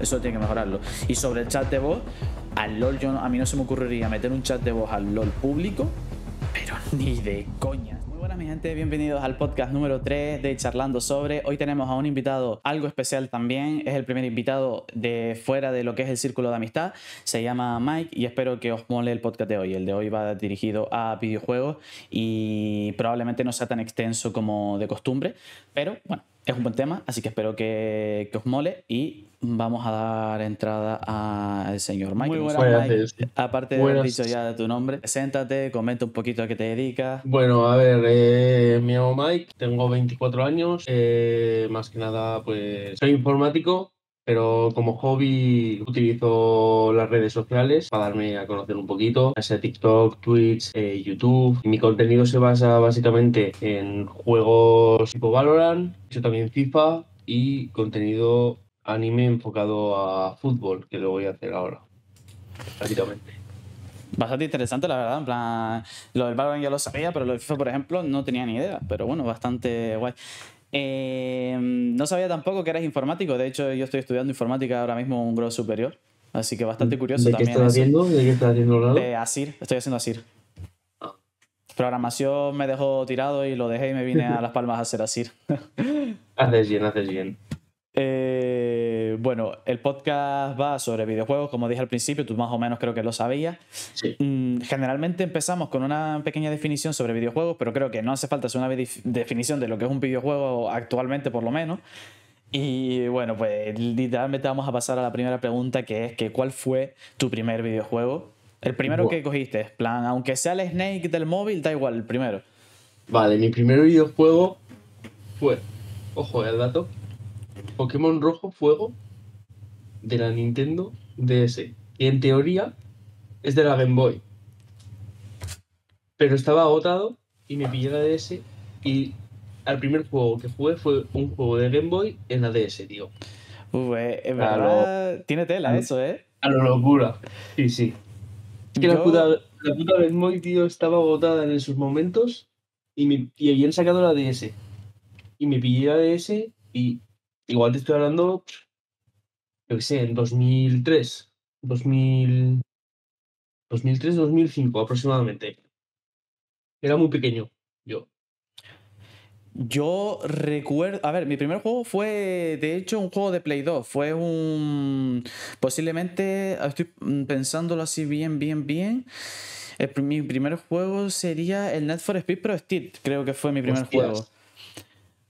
Eso tiene que mejorarlo. Y sobre el chat de voz, al LOL yo, a mí no se me ocurriría meter un chat de voz al LOL público, pero ni de coña. Muy buenas mi gente, bienvenidos al podcast número 3 de Charlando Sobre. Hoy tenemos a un invitado algo especial también, es el primer invitado de fuera de lo que es el círculo de amistad, se llama Mike y espero que os mole el podcast de hoy. El de hoy va dirigido a videojuegos y probablemente no sea tan extenso como de costumbre, pero bueno, es un buen tema, así que espero que, os mole y vamos a dar entrada al señor Mike. buenas, Aparte de haber dicho ya de tu nombre, preséntate, comenta un poquito a qué te dedicas. Bueno, a ver, mi eh, me llamo Mike, tengo 24 años, eh, más que nada pues soy informático, pero como hobby utilizo las redes sociales para darme a conocer un poquito, ya TikTok, Twitch, eh, YouTube. Mi contenido se basa básicamente en juegos tipo Valorant, yo también FIFA y contenido anime enfocado a fútbol, que lo voy a hacer ahora, básicamente bastante interesante, la verdad. En plan, lo del Valorant ya lo sabía, pero lo del FIFA, por ejemplo, no tenía ni idea. Pero bueno, bastante guay. Eh, no sabía tampoco que eras informático. De hecho, yo estoy estudiando informática ahora mismo en un grado superior. Así que bastante curioso ¿De también. Qué estás haciendo? ¿De qué estás haciendo? ASIR. Estoy haciendo ASIR. Ah. Programación me dejó tirado y lo dejé y me vine a Las Palmas a hacer ASIR. haces bien, haces bien. Eh, bueno, el podcast va sobre videojuegos, como dije al principio, tú más o menos creo que lo sabías. Mm, generalmente empezamos con una pequeña definición sobre videojuegos, pero creo que no hace falta hacer una definición de lo que es un videojuego actualmente, por lo menos. Y bueno, pues literalmente vamos a pasar a la primera pregunta, que es que ¿cuál fue tu primer videojuego? El primero que cogiste, plan, aunque sea el Snake del móvil, da igual, el primero. Vale, mi primer videojuego fue, ojo, el dato, Pokémon Rojo Fuego de la Nintendo DS. Y en teoría es de la Game Boy. Pero estaba agotado y me pillé la DS. Y al primer juego que jugué fue un juego de Game Boy en la DS, tío. Eh, tiene tela mm. eso, ¿eh? A lo locura. Sí, sí. Es que la, puta, la puta Game Boy, tío, estaba agotada en esos momentos y, me, y habían sacado la DS. Y me pillé la DS y Igual te estoy hablando, yo qué sé, en 2003, 2000, 2003, 2005 aproximadamente. Era muy pequeño yo. Yo recuerdo. A ver, mi primer juego fue, de hecho, un juego de Play 2. Fue un. Posiblemente, estoy pensándolo así bien, bien, bien. El, mi primer juego sería el Net for Speed Pro Steel, creo que fue mi primer juego.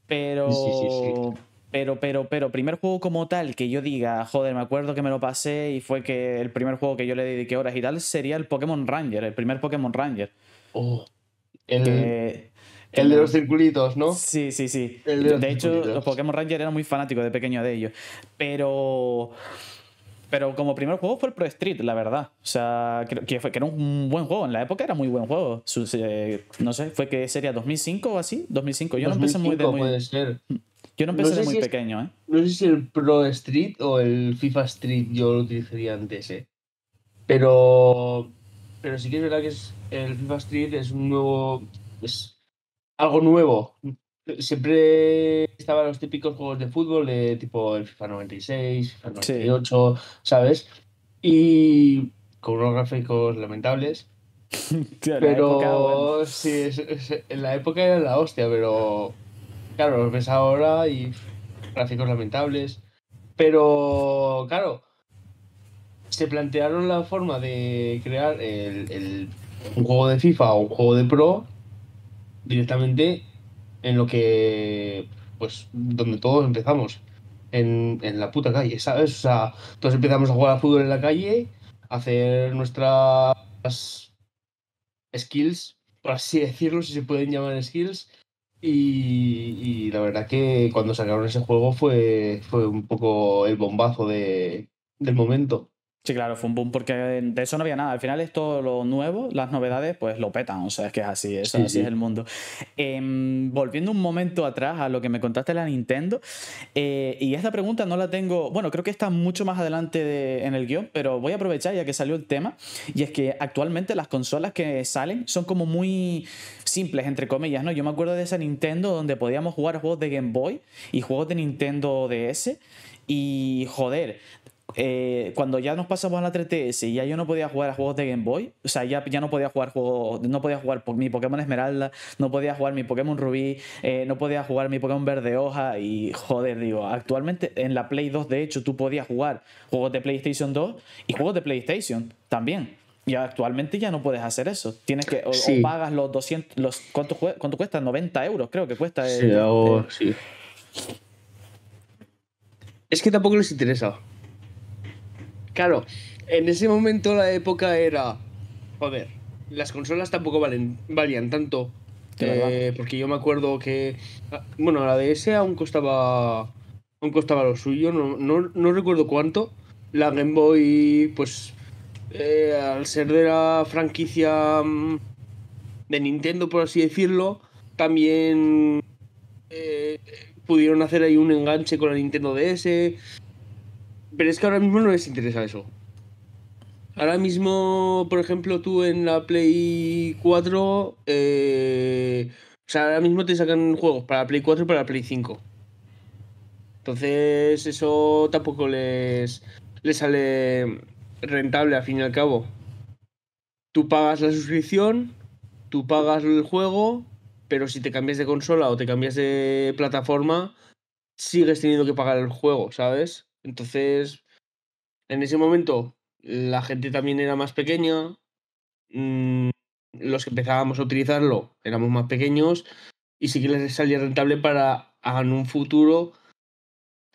Pero. Pero, pero, pero, primer juego como tal que yo diga, joder, me acuerdo que me lo pasé y fue que el primer juego que yo le dediqué horas y tal sería el Pokémon Ranger, el primer Pokémon Ranger. Oh, el, de los circulitos, ¿no? Sí, sí, sí. de, hecho, los Pokémon Ranger era muy fanático de pequeño de ellos. Pero. Pero como primer juego fue el Pro Street, la verdad. O sea, que, fue, que era un buen juego. En la época era muy buen juego. no sé, fue que sería 2005 o así. 2005. Yo no empecé muy de muy... Puede mm. Yo no empecé muy pequeño, ¿eh? No sé si el Pro Street o el FIFA Street yo lo utilizaría antes, ¿eh? Pero, pero sí que es verdad que es, el FIFA Street es un nuevo. Es algo nuevo. Siempre estaban los típicos juegos de fútbol tipo el FIFA 96, FIFA 98, ¿sabes? Y con unos gráficos lamentables. pero sí, en la época era la hostia, pero Claro, los ves ahora y gráficos lamentables. Pero, claro, se plantearon la forma de crear el, un juego de FIFA o un juego de Pro directamente en lo que, pues, donde todos empezamos. En, en la puta calle, ¿sabes? O sea, todos empezamos a jugar al fútbol en la calle, a hacer nuestras skills, por así decirlo, si se pueden llamar skills, y, la verdad que cuando sacaron ese juego fue, fue un poco el bombazo de, del momento. Sí, claro, fue un boom porque de eso no había nada. Al final es todo lo nuevo, las novedades, pues lo petan. O sea, es que es así, eso, así es el mundo. Em, volviendo un momento atrás a lo que me contaste de la Nintendo, eh, y esta pregunta no la tengo, bueno, creo que está mucho más adelante en el guión, pero voy a aprovechar ya que salió el tema, y es que actualmente las consolas que salen son como muy simples, entre comillas, ¿no? Yo me acuerdo de esa Nintendo donde podíamos jugar juegos de Game Boy y juegos de Nintendo DS. Y joder, eh, cuando ya nos pasamos a la 3DS y ya yo no podía jugar a juegos de Game Boy, o sea, ya, ya no podía jugar juegos, no podía jugar mi Pokémon Esmeralda, no podía jugar mi Pokémon Rubí, eh, no podía jugar mi Pokémon Verde Hoja y joder, digo, actualmente en la Play 2 de hecho tú podías jugar juegos de PlayStation 2 y juegos de PlayStation también. Y actualmente ya no puedes hacer eso. Tienes que, o, pagas los 200, los, ¿cuánto, ¿cuánto, cuesta? 90 euros creo que cuesta. Eh, es que tampoco les interesa. Claro, en ese momento la época era. Joder, las consolas tampoco valían tanto. Eh, porque yo me acuerdo que. Ah, bueno, la DS aún costaba. Aún costaba lo suyo, no, no, recuerdo cuánto. La Game Boy, pues. Eh, al ser de la franquicia mm, de Nintendo, por así decirlo, también eh, pudieron hacer ahí un enganche con la Nintendo DS. Pero es que ahora mismo no les interesa eso. Ahora mismo, por ejemplo, tú en la Play 4, eh, o sea, ahora mismo te sacan juegos para la Play 4 y para la Play 5. Entonces, eso tampoco les, les sale rentable al fin y al cabo. Tú pagas la suscripción, tú pagas el juego, pero si te cambias de consola o te cambias de plataforma, sigues teniendo que pagar el juego, ¿sabes? Entonces, en ese momento la gente también era más pequeña, mm, los que empezábamos a utilizarlo éramos más pequeños y sí que les salía rentable para en un futuro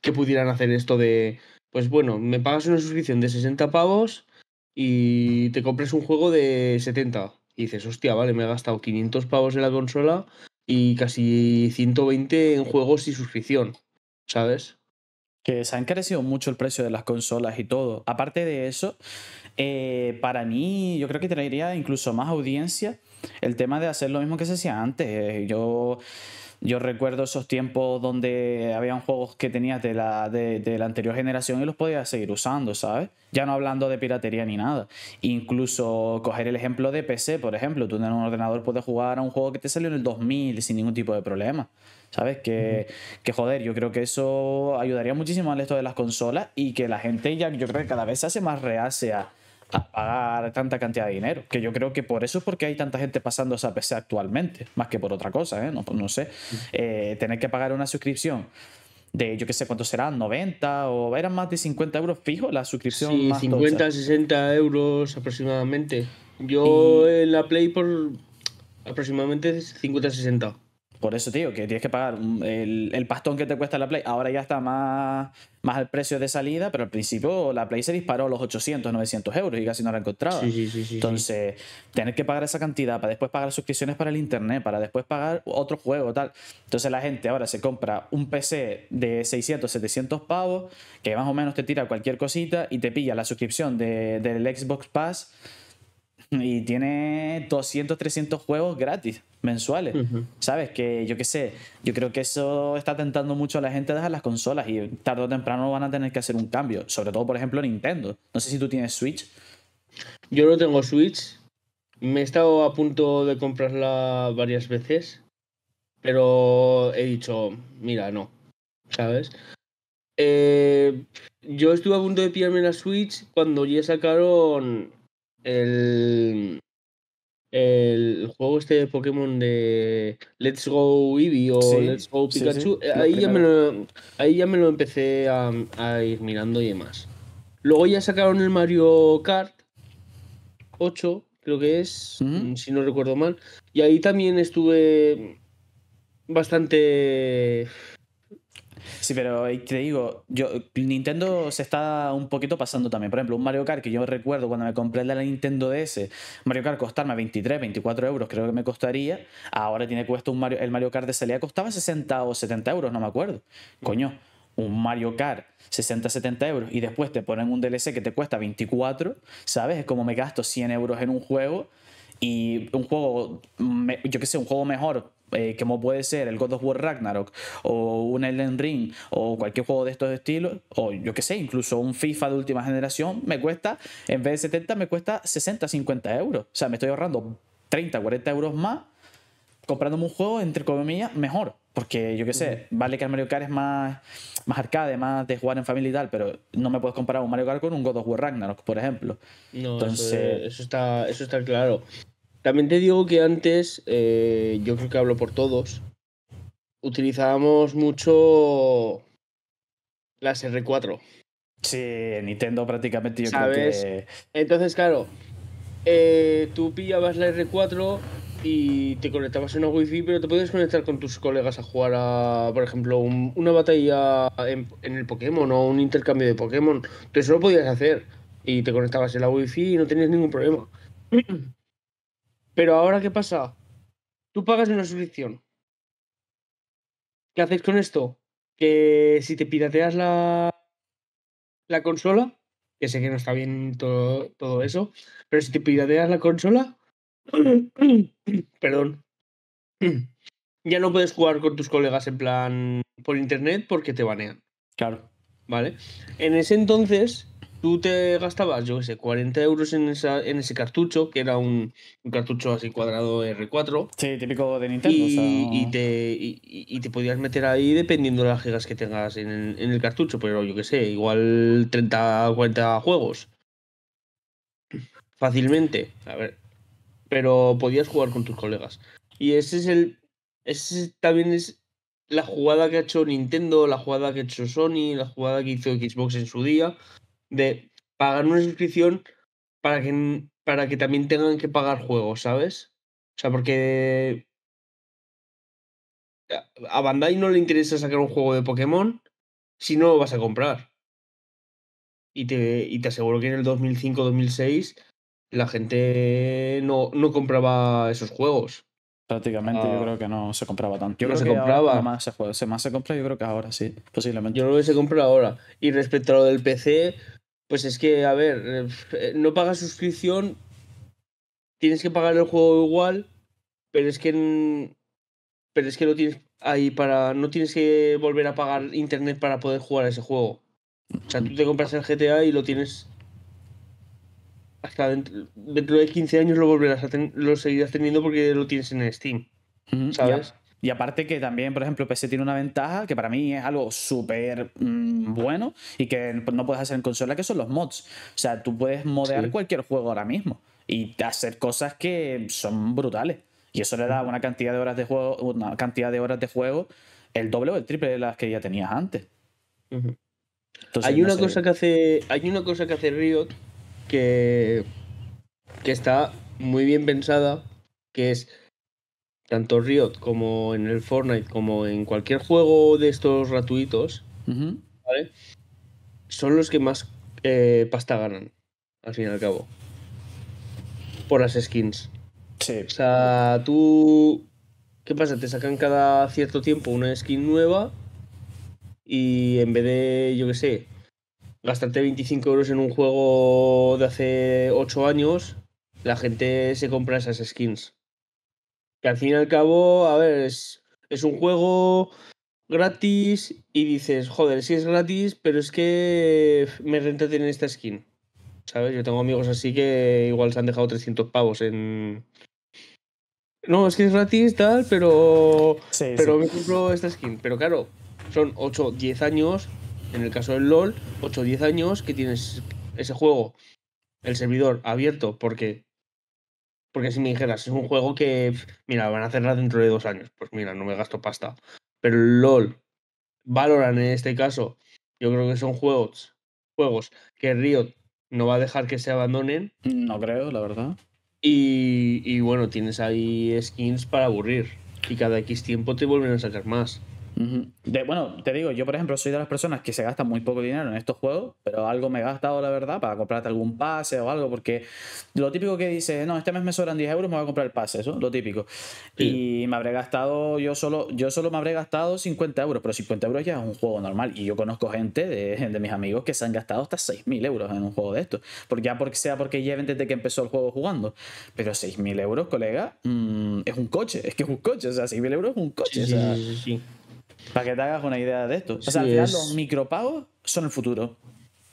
que pudieran hacer esto de, pues bueno, me pagas una suscripción de 60 pavos y te compres un juego de 70. Y dices, hostia, vale, me he gastado 500 pavos en la consola y casi 120 en juegos y suscripción, ¿sabes? que se ha crecido mucho el precio de las consolas y todo. Aparte de eso, eh, para mí yo creo que traería incluso más audiencia el tema de hacer lo mismo que se hacía antes. Yo, yo recuerdo esos tiempos donde habían juegos que tenías de la, de la anterior generación y los podías seguir usando, ¿sabes? Ya no hablando de piratería ni nada. Incluso coger el ejemplo de PC, por ejemplo. Tú en un ordenador puedes jugar a un juego que te salió en el 2000 sin ningún tipo de problema. ¿Sabes? Que, joder, yo creo que eso ayudaría muchísimo al esto de las consolas y que la gente ya, yo creo que cada vez se hace más reacia a pagar tanta cantidad de dinero. Que yo creo que por eso es porque hay tanta gente pasando esa PC actualmente, más que por otra cosa, ¿eh? no, sé. Eh, tener que pagar una suscripción de yo qué sé cuánto será, 90 o eran más de 50 euros fijo la suscripción. Sí, 50, 60 euros aproximadamente. Yo en la Play por aproximadamente 50, 60. Por eso, tío, que tienes que pagar el, el, pastón que te cuesta la Play. Ahora ya está más, más al precio de salida, pero al principio la Play se disparó a los 800, 900 euros y casi no la encontraba. Sí, Entonces, tener que pagar esa cantidad para después pagar suscripciones para el internet, para después pagar otro juego, tal. Entonces, la gente ahora se compra un PC de 600, 700 pavos, que más o menos te tira cualquier cosita y te pilla la suscripción de, del Xbox Pass y tiene 200, 300 juegos gratis mensuales. ¿Sabes? Que yo qué sé, yo creo que eso está tentando mucho a la gente a dejar las consolas y tarde o temprano van a tener que hacer un cambio. Sobre todo, por ejemplo, Nintendo. No sé si tú tienes Switch. Yo no tengo Switch. Me he estado a punto de comprarla varias veces, pero he dicho, mira, no, ¿sabes? Eh, yo estuve a punto de pillarme la Switch cuando ya sacaron el, el juego este de Pokémon de Let's Go Eevee o Let's Go Pikachu, eh, Ahí, ya me lo, empecé a, ir mirando y demás. Luego ya sacaron el Mario Kart 8, creo que es, mm, si no recuerdo mal. Y ahí también estuve bastante Sí, pero eh, te digo, yo, Nintendo se está un poquito pasando también. Por ejemplo, un Mario Kart que yo recuerdo cuando me compré la Nintendo DS, Mario Kart costarme 23, 24 euros, creo que me costaría. Ahora tiene cuesta un Mario, el Mario Kart de salida costaba 60 o 70 euros, no me acuerdo. Mm. Coño, un Mario Kart 60, 70 euros y después te ponen un DLC que te cuesta 24, ¿sabes? Es como me gasto 100 euros en un juego y un juego, yo qué sé, un juego mejor eh, como puede ser el God of War Ragnarok o un Elden Ring o cualquier juego de estos estilos, o yo que sé, incluso un FIFA de última generación, me cuesta, en vez de 70, me cuesta 60, 50 euros. O sea, me estoy ahorrando 30, 40 euros más comprándome un juego, entre comillas, mejor. Porque yo que sé, vale que el Mario Kart es más, más arcade, más de jugar en familia y tal, pero no me puedes comparar un Mario Kart con un God of War Ragnarok, por ejemplo. Entonces... está, eso está claro. También te digo que antes, eh, yo creo que hablo por todos, utilizábamos mucho las R4. Sí, Nintendo prácticamente yo creo que. Entonces, claro, eh, tú pillabas la R4 y te conectabas en una Wi-Fi, pero te podías conectar con tus colegas a jugar a, por ejemplo, una batalla en, el Pokémon o un intercambio de Pokémon. Entonces eso lo podías hacer y te conectabas en la wifi y no tenías ningún problema. Pero ahora, ¿qué pasa? Tú pagas una suscripción. ¿Qué haces con esto? Que si te pirateas la, la consola, que sé que no está bien todo, todo eso, pero si te pirateas la consola, perdón, ya no puedes jugar con tus colegas en plan por internet porque te banean. Claro. Vale. En ese entonces, tú te gastabas, yo qué sé, 40 euros en, esa, en ese cartucho, que era un, cartucho así cuadrado R4. Sí, típico de Nintendo. Y, te, te podías meter ahí dependiendo de las gigas que tengas en, el cartucho, pero yo qué sé, igual 30 o 40 juegos. Fácilmente, a ver. Pero podías jugar con tus colegas. Y ese es el. Ese también es la jugada que ha hecho Nintendo, la jugada que ha hecho Sony, la jugada que hizo Xbox en su día de pagar una suscripción para que, para que también tengan que pagar juegos, ¿sabes? O sea, porque a Bandai no le interesa sacar un juego de Pokémon si no lo vas a comprar. Y te, y te aseguro que en el 2005-2006 la gente no, no compraba esos juegos. Prácticamente yo ah. creo que no se compraba tanto. Yo no se compraba. más se, compra, yo creo que ahora sí, posiblemente. Yo creo que se compra ahora. Y respecto a lo del PC, pues es que, a ver, eh, eh, no pagas suscripción, tienes que pagar el juego igual, pero es que. Pero es que no tienes ahí para. No tienes que volver a pagar internet para poder jugar ese juego. O sea, tú te compras el GTA y lo tienes. Hasta dentro, de 15 años lo volverás a tener, lo seguirás teniendo porque lo tienes en Steam. ¿Sabes? Y aparte que también, por ejemplo, PC tiene una ventaja que para mí es algo súper mm, bueno y que no puedes hacer en consola, que son los mods. O sea, tú puedes modear cualquier juego ahora mismo y hacer cosas que son brutales. Y eso le da una cantidad de horas de juego, una cantidad de horas de juego, el doble o el triple de las que ya tenías antes. hay una cosa que hace. Hay una cosa que hace Riot que. que está muy bien pensada. Que es tanto Riot como en el Fortnite, como en cualquier juego de estos gratuitos, Son los que más eh, pasta ganan, al fin y al cabo. Por las skins. O sea, tú. ¿Qué pasa? Te sacan cada cierto tiempo una skin nueva y en vez de, yo qué sé, gastarte 25 euros en un juego de hace 8 años, la gente se compra esas skins. Que al fin y al cabo, a ver, es, un juego gratis y dices, joder, si es gratis, pero es que me renta tener esta skin. ¿Sabes? Yo tengo amigos así que igual se han dejado 300 pavos en... No, es que es gratis, tal, pero... pero me compro esta skin. Pero claro, son 8, 10 años, en el caso del LOL, 8, 10 años que tienes ese juego, el servidor abierto, porque porque si me dijeras, es un juego que, mira, van a cerrar dentro de dos años, pues mira, no me gasto pasta. Pero LOL, Valorant en este caso, yo creo que son juegos, juegos que Riot no va a dejar que se abandonen. No creo, la verdad. Y, y bueno, tienes ahí skins para aburrir. Y cada X tiempo te vuelven a sacar más. De, bueno, te digo, yo por ejemplo soy de las personas que se gastan muy poco dinero en estos juegos, pero algo me he gastado, la verdad, para comprarte algún pase o algo, porque lo típico que dice no, este mes me sobran 10 euros, me voy a comprar el pase, eso, lo típico. Y me habré gastado, yo solo, yo solo me habré gastado 50 euros, pero 50 euros ya es un juego normal. Y yo conozco gente de, de mis amigos que se han gastado hasta 6.000 euros en un juego de estos, porque ya porque sea porque lleven desde que empezó el juego jugando. Pero 6.000 euros, colega, mm, es un coche, es que es un coche, o sea, 6.000 euros es un coche. Para que te hagas una idea de esto. O sea, al final los micropagos son el futuro.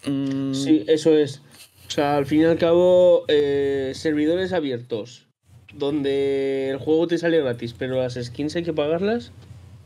Mm. Sí, eso es. O sea, al fin y al cabo, eh, servidores abiertos, donde el juego te sale gratis, pero las skins hay que pagarlas.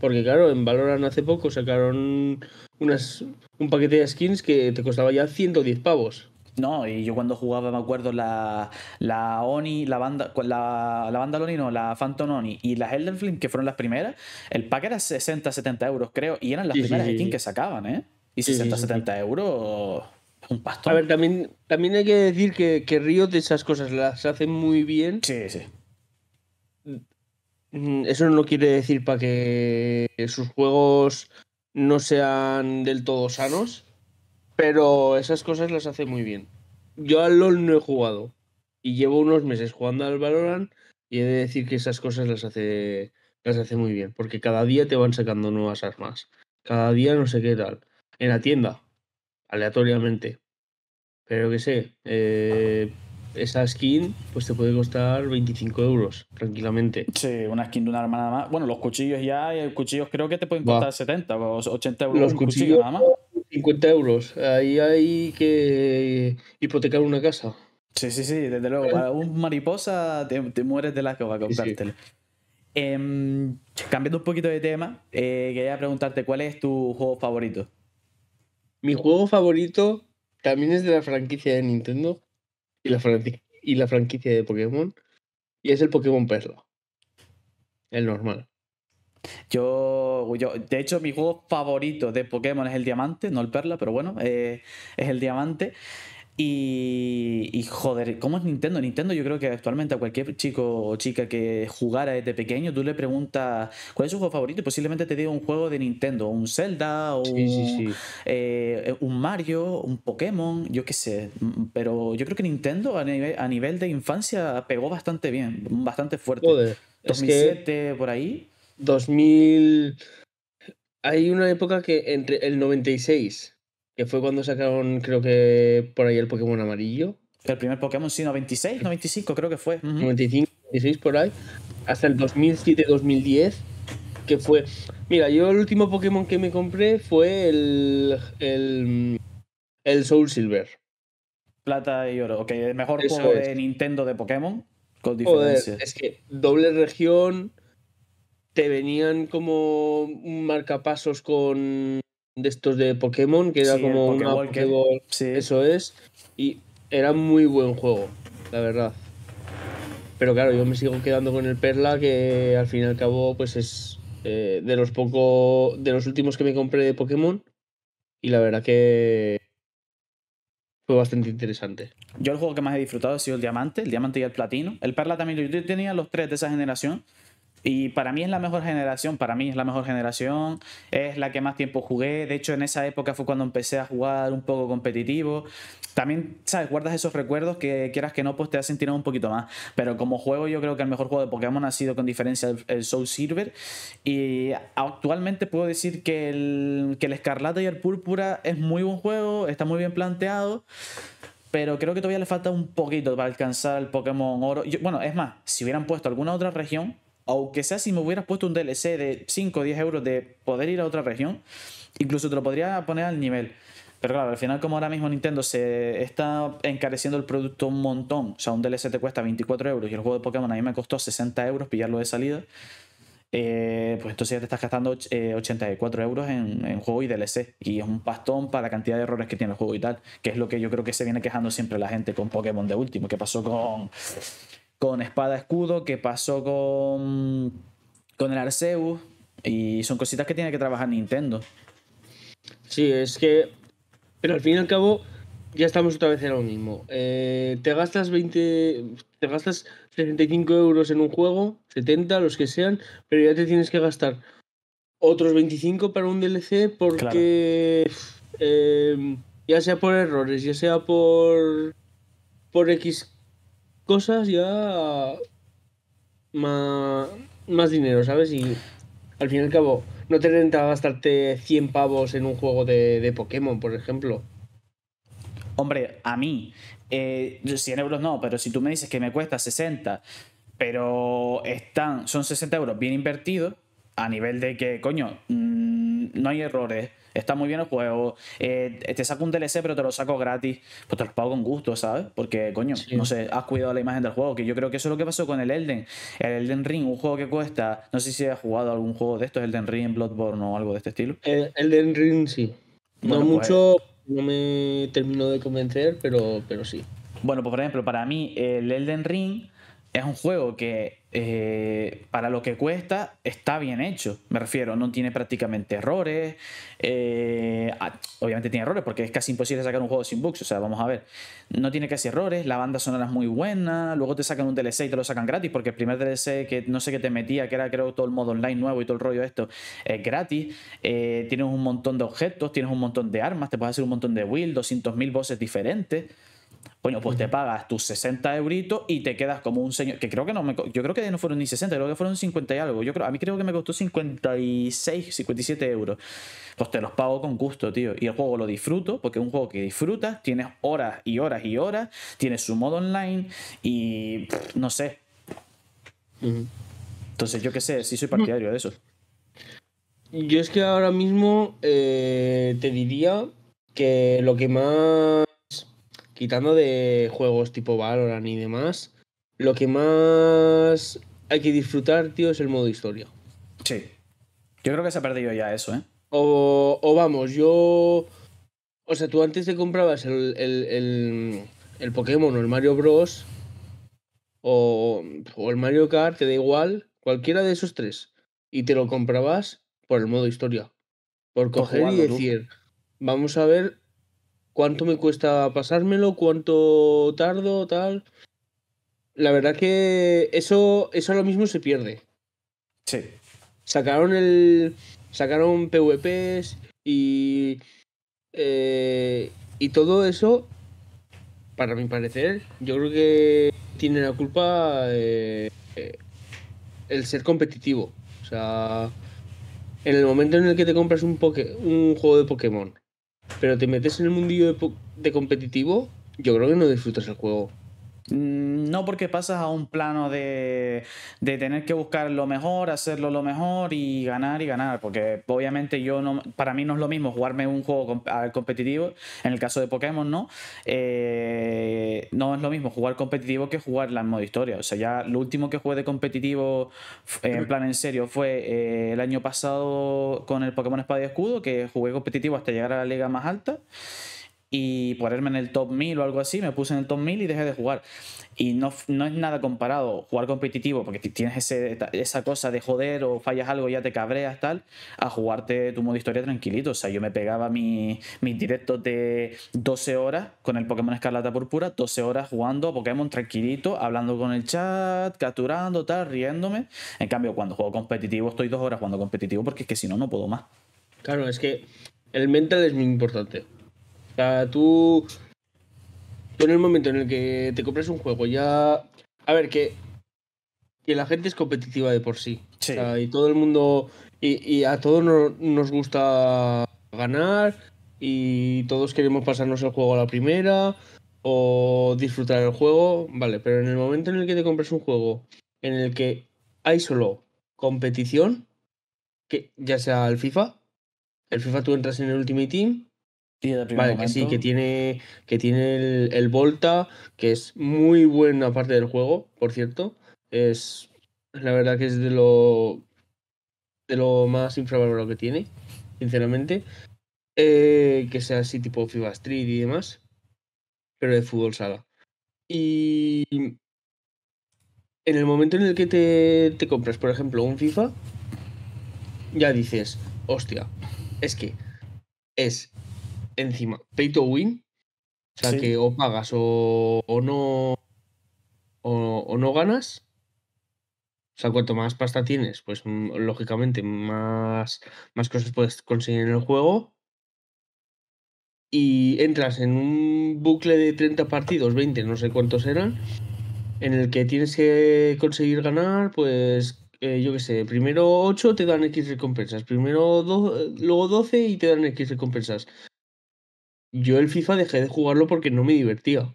Porque claro, en Valorant hace poco sacaron unas, un paquete de skins que te costaba ya 110 pavos. No, y yo cuando jugaba, me acuerdo, la, la Oni, la banda, la, la banda Oni, no, la Phantom Oni y las Elden Flame, que fueron las primeras, el pack era 60, 70 euros, creo, y eran las primeras de skins que sacaban, ¿eh? Y 60, 70 euros, un pastor. A ver, también, también hay que decir que, que Riot esas cosas las hace muy bien. Sí, sí. Mm, eso no quiere decir para que sus juegos no sean del todo sanos. Pero esas cosas las hace muy bien. Yo al LOL no he jugado. Y llevo unos meses jugando al Valorant. Y he de decir que esas cosas las hace, las hace muy bien. Porque cada día te van sacando nuevas armas. Cada día no sé qué tal. En la tienda. Aleatoriamente. Pero que sé. Eh, esa skin pues te puede costar 25 euros tranquilamente. Sí, una skin de una arma nada más. Bueno, los cuchillos ya, cuchillos creo que te pueden costar 70 o 80 euros. Los cuchillos, nada más. 50 euros. Ahí hay que hipotecar una casa. Sí, sí, sí, desde luego. Para un mariposa te, mueres de las que comprártelo. Em, cambiando un poquito de tema, eh, quería preguntarte cuál es tu juego favorito. Mi juego favorito también es de la franquicia de Nintendo y la, franquicia, y la franquicia de Pokémon. Y es el Pokémon Perla. El normal. Yo, de hecho, mi juego favorito de Pokémon es el diamante, no el perla, pero bueno, eh, es el diamante. Y, joder, ¿cómo es Nintendo? Nintendo yo creo que actualmente a cualquier chico o chica que jugara desde pequeño, tú le preguntas cuál es su juego favorito posiblemente te diga un juego de Nintendo, un Zelda, eh, un Mario, un Pokémon, yo qué sé. Pero yo creo que Nintendo a nivel, a de infancia pegó bastante bien, bastante fuerte. Joder, 2007, por ahí. 2000... Hay una época que entre el 96, que fue cuando sacaron, creo que por ahí el Pokémon amarillo. El primer Pokémon, sí, 96, 95 creo que fue. 95, 96 por ahí. Hasta el 2007, 2010, que fue... Mira, yo el último Pokémon que me compré fue el, el, el Soul Silver. Plata y oro, ok. El mejor juego de Nintendo de Pokémon. Con diferencia. es que doble región, te venían como un marcapasos con de estos de Pokémon, que era como un Pokémon, eso es, y era muy buen juego, la verdad. Pero claro, yo me sigo quedando con el Perla, que al fin y al cabo, pues es eh, de los pocos, de los últimos que me compré de Pokémon, y la verdad que fue bastante interesante. Yo el juego que más he disfrutado ha sido el Diamante, el Diamante y el Platino. El Perla también, yo tenía los tres de esa generación, y para mí es la mejor generación, para mí es la mejor generación, es la que más tiempo jugué, de hecho en esa época fue cuando empecé a jugar un poco competitivo. También, ¿sabes? Guardas esos recuerdos que quieras que no, pues te hacen tirar un poquito más. Pero como juego yo creo que el mejor juego de Pokémon ha sido con diferencia el, Soul Silver. Y actualmente puedo decir que el, el Escarlata y el Púrpura es muy buen juego, está muy bien planteado pero creo que todavía le falta un poquito para alcanzar el Pokémon Oro. bueno, es más, si hubieran puesto alguna otra región, aunque sea si me hubieras puesto un DLC de 5 o 10 euros de poder ir a otra región, incluso te lo podría poner al nivel. Pero claro, al final como ahora mismo Nintendo se está encareciendo el producto un montón, o sea, un DLC te cuesta 24 euros y el juego de Pokémon a mí me costó 60 euros pillarlo de salida, eh, pues entonces ya te estás gastando 84 eh, euros en, juego y DLC. Y es un pastón para la cantidad de errores que tiene el juego y tal, que es lo que yo creo que se viene quejando siempre la gente con Pokémon de último, ¿Qué pasó con con Espada Escudo, que pasó con, con el Arceus, y son cositas que tiene que trabajar Nintendo. Sí, es que. Pero al fin y al cabo, ya estamos otra vez en lo mismo. Eh, te gastas 20. Te gastas 35 euros en un juego, 70, los que sean, pero ya te tienes que gastar otros 25 para un DLC porque. Eh, ya sea por errores, ya sea por. por X cosas ya más, más dinero, ¿sabes? Y al fin y al cabo, no te renta gastarte 100 pavos en un juego de, de Pokémon, por ejemplo. Hombre, a mí, 100 eh, euros no, pero si tú me dices que me cuesta 60, pero están, son 60 euros bien invertidos, a nivel de que, coño, mm, no hay errores, está muy bien el juego, eh, te saco un DLC pero te lo saco gratis, pues te lo pago con gusto, ¿sabes? Porque, coño, no sé, has cuidado la imagen del juego, que yo creo que eso es lo que pasó con el Elden, el Elden Ring, un juego que cuesta, no sé si has jugado algún juego de estos, Elden Ring, Bloodborne o algo de este estilo. Elden Ring sí. no pues mucho, no me termino de convencer, pero, pero sí. Bueno, pues por ejemplo, para mí el Elden Ring es un juego que eh, para lo que cuesta está bien hecho. Me refiero, no tiene prácticamente errores. Eh, ah, obviamente tiene errores porque es casi imposible sacar un juego sin bugs. O sea, vamos a ver. No tiene casi errores. La banda sonora es muy buena. Luego te sacan un DLC y te lo sacan gratis porque el primer DLC que no sé qué te metía, que era creo todo el modo online nuevo y todo el rollo de esto, es gratis. Eh, tienes un montón de objetos, tienes un montón de armas, te puedes hacer un montón de builds, 200.000 voces diferentes. Coño, pues te pagas tus 60 euritos y te quedas como un señor. Que creo que no me. Yo creo que no fueron ni 60, creo que fueron 50 y algo. Yo creo, a mí creo que me costó 56, 57 euros. Pues te los pago con gusto, tío. Y el juego lo disfruto, porque es un juego que disfrutas, tienes horas y horas y horas, tienes su modo online y. no sé. Entonces, yo qué sé, sí soy mm. partidario de eso. Yo es que ahora mismo eh, te diría que lo que más quitando de juegos tipo Valorant y demás, lo que más hay que disfrutar, tío, es el modo historia. Sí. Yo creo que se ha perdido ya eso, ¿eh? O, vamos, yo. O sea, tú antes te comprabas el, Pokémon o el Mario Bros. O, el Mario Kart, te da igual, cualquiera de esos tres. Y te lo comprabas por el modo historia. Por coger y decir, vamos a ver cuánto me cuesta pasármelo, cuánto tardo, tal. La verdad que eso, eso lo mismo se pierde. Sí. Sacaron el. Sacaron PvPs y. Eh, y todo eso, para mi parecer, yo creo que tiene la culpa eh, el ser competitivo. O sea, en el momento en el que te compras un, un juego de Pokémon pero te metes en el mundillo de, de competitivo, yo creo que no disfrutas el juego. Mm, no porque pasas a un plano de, de, tener que buscar lo mejor, hacerlo lo mejor y ganar y ganar. Porque obviamente yo no, para mí no es lo mismo jugarme un juego competitivo, en el caso de Pokémon no, eh, no es lo mismo jugar competitivo que jugar la modo historia. O sea, ya lo último que jugué de competitivo en plan en serio fue eh, el año pasado con el Pokémon Espada y Escudo, que jugué competitivo hasta llegar a la liga más alta y ponerme en el top 1000 o algo así, me puse en el top 1000 y dejé de jugar. Y no, no es nada comparado jugar competitivo, porque tienes esa cosa de joder o fallas algo, ya te cabreas, tal, a jugarte tu modo historia tranquilito. O sea, yo me pegaba mi, mis directos de 12 horas con el Pokémon Escarlata Púrpura, 12 horas jugando a Pokémon tranquilito, hablando con el chat, capturando, tal, riéndome. En cambio, cuando juego competitivo, estoy dos horas jugando competitivo, porque es que si no, no puedo más. Claro, es que el mental es muy importante sea, tú, tú en el momento en el que te compres un juego ya... A ver, que, la gente es competitiva de por sí. O sea, y todo el mundo... Y, a todos nos gusta ganar y todos queremos pasarnos el juego a la primera o disfrutar el juego, vale, pero en el momento en el que te compres un juego en el que hay solo competición, que ya sea el FIFA, el FIFA tú entras en el Ultimate Team Vale, que sí, que tiene, que tiene el, Volta, que es muy buena parte del juego, por cierto. Es la verdad que es de lo de lo más infravalorado que tiene, sinceramente. Eh, que sea así tipo FIFA Street y demás, pero de fútbol sala. Y en el momento en el que te, te compras, por ejemplo, un FIFA, ya dices, hostia, es que es encima pay to win, o sea que o pagas o, no o, no ganas. O sea, cuanto más pasta tienes, pues mm, lógicamente más, más cosas puedes conseguir en el juego. Y entras en un bucle de 30 partidos, 20, no sé cuántos eran, en el que tienes que conseguir ganar, pues eh, yo qué sé, primero 8 te dan X recompensas, primero eh, luego 12 y te dan X recompensas yo el FIFA dejé de jugarlo porque no me divertía.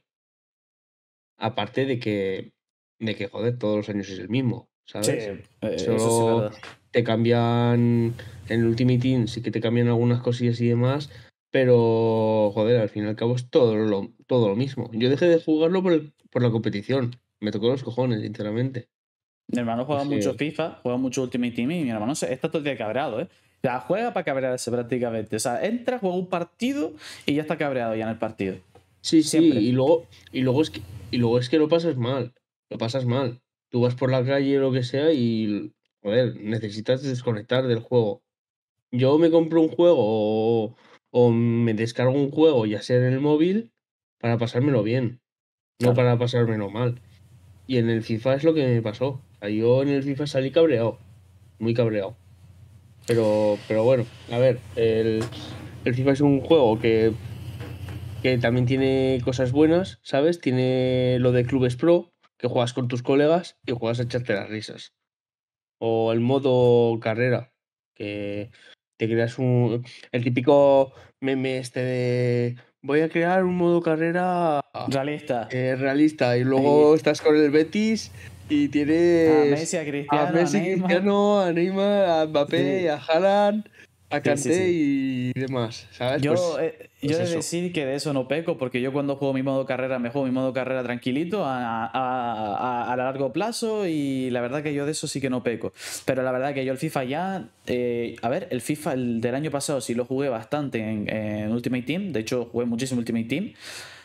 Aparte de que, de que joder, todos los años es el mismo, ¿sabes? Sí, eh, Solo eso sí, te cambian en Ultimate Team, sí que te cambian algunas cosillas y demás, pero joder, al fin y al cabo es todo lo, todo lo mismo. Yo dejé de jugarlo por, por la competición, me tocó los cojones, sinceramente. Mi hermano juega mucho FIFA, juega mucho Ultimate Team y mi hermano está todo el día cabreado, ¿eh? juega para cabrearse prácticamente. O sea, entra, juega un partido y ya está cabreado ya en el partido. Sí, sí, y luego, y, luego es que, y luego es que lo pasas mal. Lo pasas mal. Tú vas por la calle o lo que sea y, joder, necesitas desconectar del juego. Yo me compro un juego o, me descargo un juego, ya sea en el móvil, para pasármelo bien, no para pasármelo mal. Y en el FIFA es lo que me pasó. yo en el FIFA salí cabreado, muy cabreado. Pero, pero bueno, a ver, el, el FIFA es un juego que, que también tiene cosas buenas, ¿sabes? Tiene lo de clubes pro, que juegas con tus colegas y juegas a echarte las risas. O el modo carrera, que te creas un. El típico meme este de. Voy a crear un modo carrera. Realista. Eh, realista. Y luego estás con el Betis y tiene a Messi, a Cristiano, a, a a Neymar, a Mbappé, a Haaland, a Kanté y demás. ¿sabes? Yo, pues, eh, pues yo de decir que de eso no peco, porque yo cuando juego mi modo carrera, me juego mi modo carrera tranquilito, a, a, a largo plazo, y la verdad que yo de eso sí que no peco. Pero la verdad que yo el FIFA ya. Eh, a ver, el FIFA el del año pasado sí lo jugué bastante en, en Ultimate Team, de hecho jugué muchísimo Ultimate Team.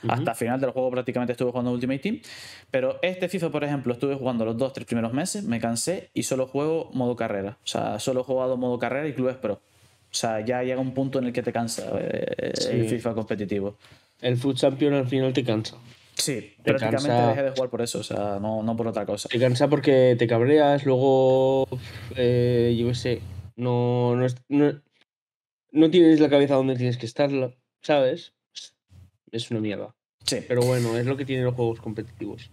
Hasta final del juego prácticamente estuve jugando Ultimate Team. Pero este FIFA, por ejemplo, estuve jugando los dos, tres primeros meses, me cansé y solo juego modo carrera. O sea, solo he jugado modo carrera y clubes pro. O sea, ya llega un punto en el que te cansa eh, el FIFA competitivo. El Food Champion al final te cansa. Sí, prácticamente dejé de jugar por eso, o sea, no, por otra cosa. Te cansa porque te cabreas, luego, eh, yo qué sé, no, no, no, tienes la cabeza donde tienes que estar, ¿sabes? es una mierda. Sí. Pero bueno, es lo que tienen los juegos competitivos.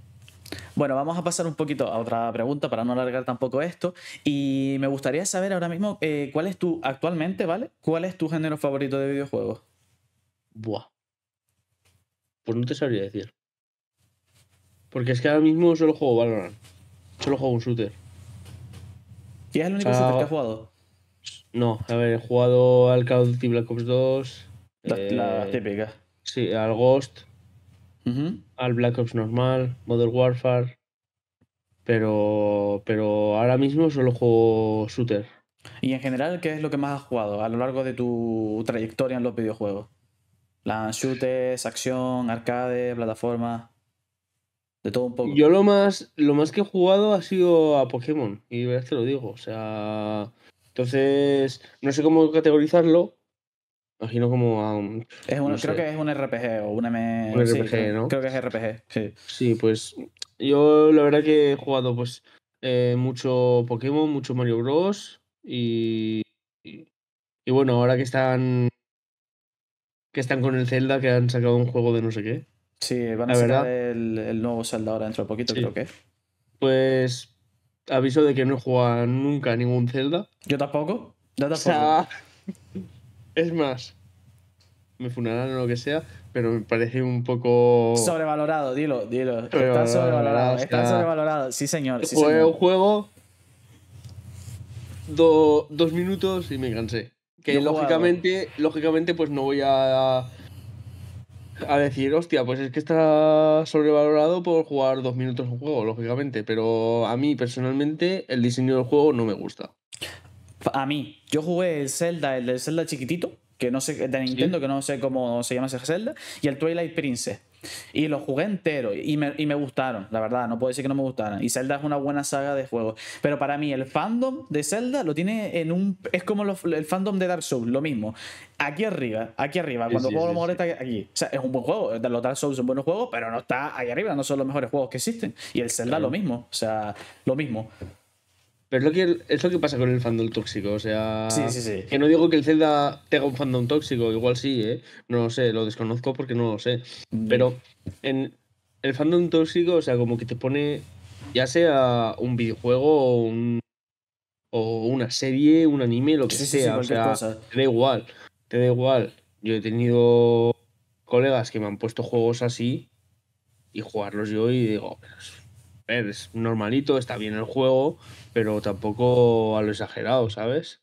Bueno, vamos a pasar un poquito a otra pregunta para no alargar tampoco esto. Y me gustaría saber ahora mismo eh, cuál es tu, actualmente, ¿vale? ¿Cuál es tu género favorito de videojuegos? Buah. Pues no te sabría decir. Porque es que ahora mismo solo juego Valorant. Solo juego un shooter. ¿Y es el único shooter que has jugado? No, a ver, he jugado al Call of Duty Black Ops 2. la eh, típica. Sí, al Ghost, al Black Ops normal, Modern Warfare. Pero, pero ahora mismo solo juego shooter. ¿Y en general qué es lo que más has jugado a lo largo de tu trayectoria en los videojuegos? las shooters, acción, arcade, plataforma. De todo un poco. Yo lo más, lo más que he jugado ha sido a Pokémon, y verás te lo digo. O sea. Entonces, no sé cómo categorizarlo, imagino como a un, creo que es un RPG o un, M... un RPG, ¿no? Creo que es RPG, sí. Sí, pues yo la verdad que he jugado pues eh, mucho Pokémon, mucho Mario Bros. Y, y, bueno, ahora que están que están con el Zelda, que han sacado un juego de no sé qué. Sí, van a sacar el, nuevo Zelda ahora dentro de poquito, creo que. Pues aviso de que no he jugado nunca ningún Zelda. Yo tampoco. Yo tampoco. O sea... Es más, me funarán o lo que sea, pero me parece un poco. Sobrevalorado, dilo, dilo. está sobrevalorado, está sobrevalorado. Sí, señor. Sí, jugué un juego, dos minutos y me cansé. Que lógicamente, lógicamente, pues no voy a, a decir, hostia, pues es que está sobrevalorado por jugar dos minutos un juego, lógicamente. Pero a mí personalmente el diseño del juego no me gusta a mí, yo jugué el Zelda, el de Zelda chiquitito, que no sé, de Nintendo, que no sé cómo se llama ese Zelda, y el Twilight Princess. Y lo jugué entero y me, y me, gustaron, la verdad, no puedo decir que no me gustaran Y Zelda es una buena saga de juegos. Pero para mí, el fandom de Zelda lo tiene en un. Es como el fandom de Dark Souls, lo mismo. Aquí arriba, aquí arriba. Cuando juego lo aquí. O sea, es un buen juego. Los Dark Souls son buenos juegos, pero no está ahí arriba, no son los mejores juegos que existen. Y el Zelda lo mismo. O sea, lo mismo. Pero lo que, es lo que pasa con el fandom tóxico, o sea... Sí, sí, sí. Que no digo que el Zelda tenga un fandom tóxico, igual sí, ¿eh? No lo sé, lo desconozco porque no lo sé. Mm. Pero en el fandom tóxico, o sea, como que te pone, ya sea un videojuego o, una serie, un anime, lo que sea, o sea, te da igual, te da igual. Yo he tenido colegas que me han puesto juegos así y jugarlos yo y digo, es normalito, está bien el juego, pero tampoco a lo exagerado, ¿sabes?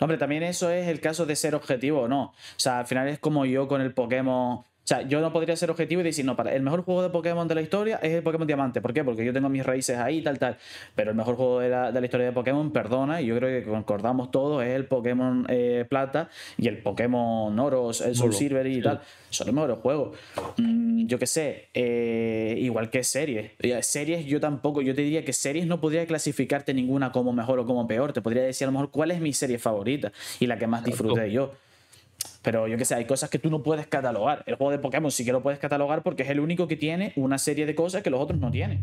Hombre, también eso es el caso de ser objetivo, ¿no? O sea, al final es como yo con el Pokémon o sea, yo no podría ser objetivo y decir, no, para el mejor juego de Pokémon de la historia es el Pokémon Diamante. ¿Por qué? Porque yo tengo mis raíces ahí, tal, tal. Pero el mejor juego de la, historia de Pokémon, perdona, y yo creo que concordamos todos, es el Pokémon eh, Plata y el Pokémon Oro, el Soul Silver y tal. Son los mejores juegos. Mm, yo qué sé, eh, igual que series. Series yo tampoco, yo te diría que series no podría clasificarte ninguna como mejor o como peor. Te podría decir a lo mejor cuál es mi serie favorita y la que más disfruté yo. Pero yo que sé, hay cosas que tú no puedes catalogar. El juego de Pokémon sí que lo puedes catalogar porque es el único que tiene una serie de cosas que los otros no tienen.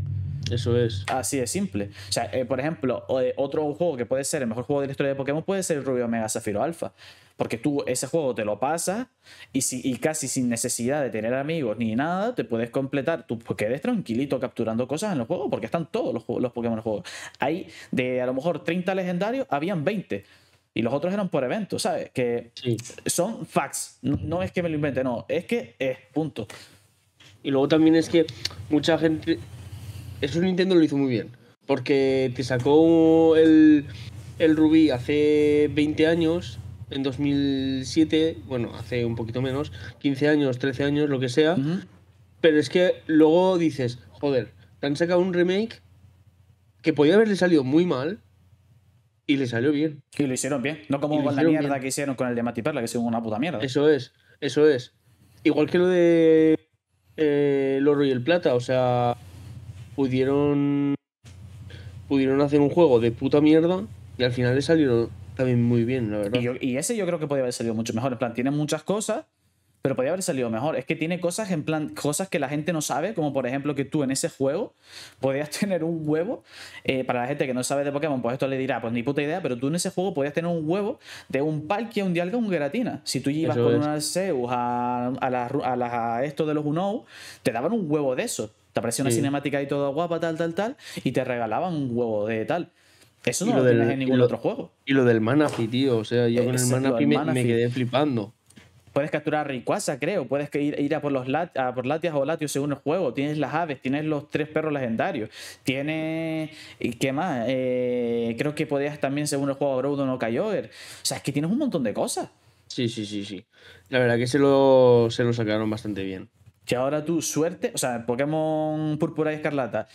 Eso es. Así de simple. O sea, eh, por ejemplo, eh, otro juego que puede ser el mejor juego de la historia de Pokémon puede ser el Rubio Mega Zafiro Alpha. Porque tú ese juego te lo pasas y, casi sin necesidad de tener amigos ni nada, te puedes completar Tú pues, quedes tranquilito capturando cosas en los juegos porque están todos los, los Pokémon en los juegos. Hay de a lo mejor 30 legendarios, habían 20. Y los otros eran por eventos, ¿sabes? Que son facts. No, es que me lo invente, no. Es que es, punto. Y luego también es que mucha gente. Eso Nintendo lo hizo muy bien. Porque te sacó el, Rubí hace 20 años, en 2007, bueno, hace un poquito menos, 15 años, 13 años, lo que sea. Pero es que luego dices, joder, te han sacado un remake que podía haberle salido muy mal, y le salió bien. Y lo hicieron bien. No como con la mierda que hicieron con el de Mati Perla, que es una puta mierda. Eso es, eso es. Igual que lo de el eh, oro y el plata, o sea, pudieron pudieron hacer un juego de puta mierda y al final le salieron también muy bien, la verdad. Y, y ese yo creo que podría haber salido mucho mejor. En plan, tiene muchas cosas, pero podía haber salido mejor. Es que tiene cosas en plan, cosas que la gente no sabe, como por ejemplo que tú en ese juego podías tener un huevo. Eh, para la gente que no sabe de Pokémon, pues esto le dirá, ah, pues ni puta idea, pero tú en ese juego podías tener un huevo de un Palkia, un Dialga, un Geratina. Si tú ibas con una seus a, esto de los Uno, te daban un huevo de eso. Te aparecía una cinemática y todo guapa, tal, tal, tal, y te regalaban un huevo de tal. Eso no lo, tienes en ningún otro juego. Y lo del Manafi, tío. O sea, yo eh, con el Manafi, me quedé flipando puedes capturar a creo, puedes ir, ir a por los por Latias o Latios según el juego, tienes las aves, tienes los tres perros legendarios, tienes ¿qué más? Eh, creo que podías también según el juego Groudon o Kyogre. O sea, es que tienes un montón de cosas. Sí, sí, sí, sí. La verdad que se lo, se lo sacaron bastante bien. Que ahora tu suerte, o sea, Pokémon Púrpura y Escarlata,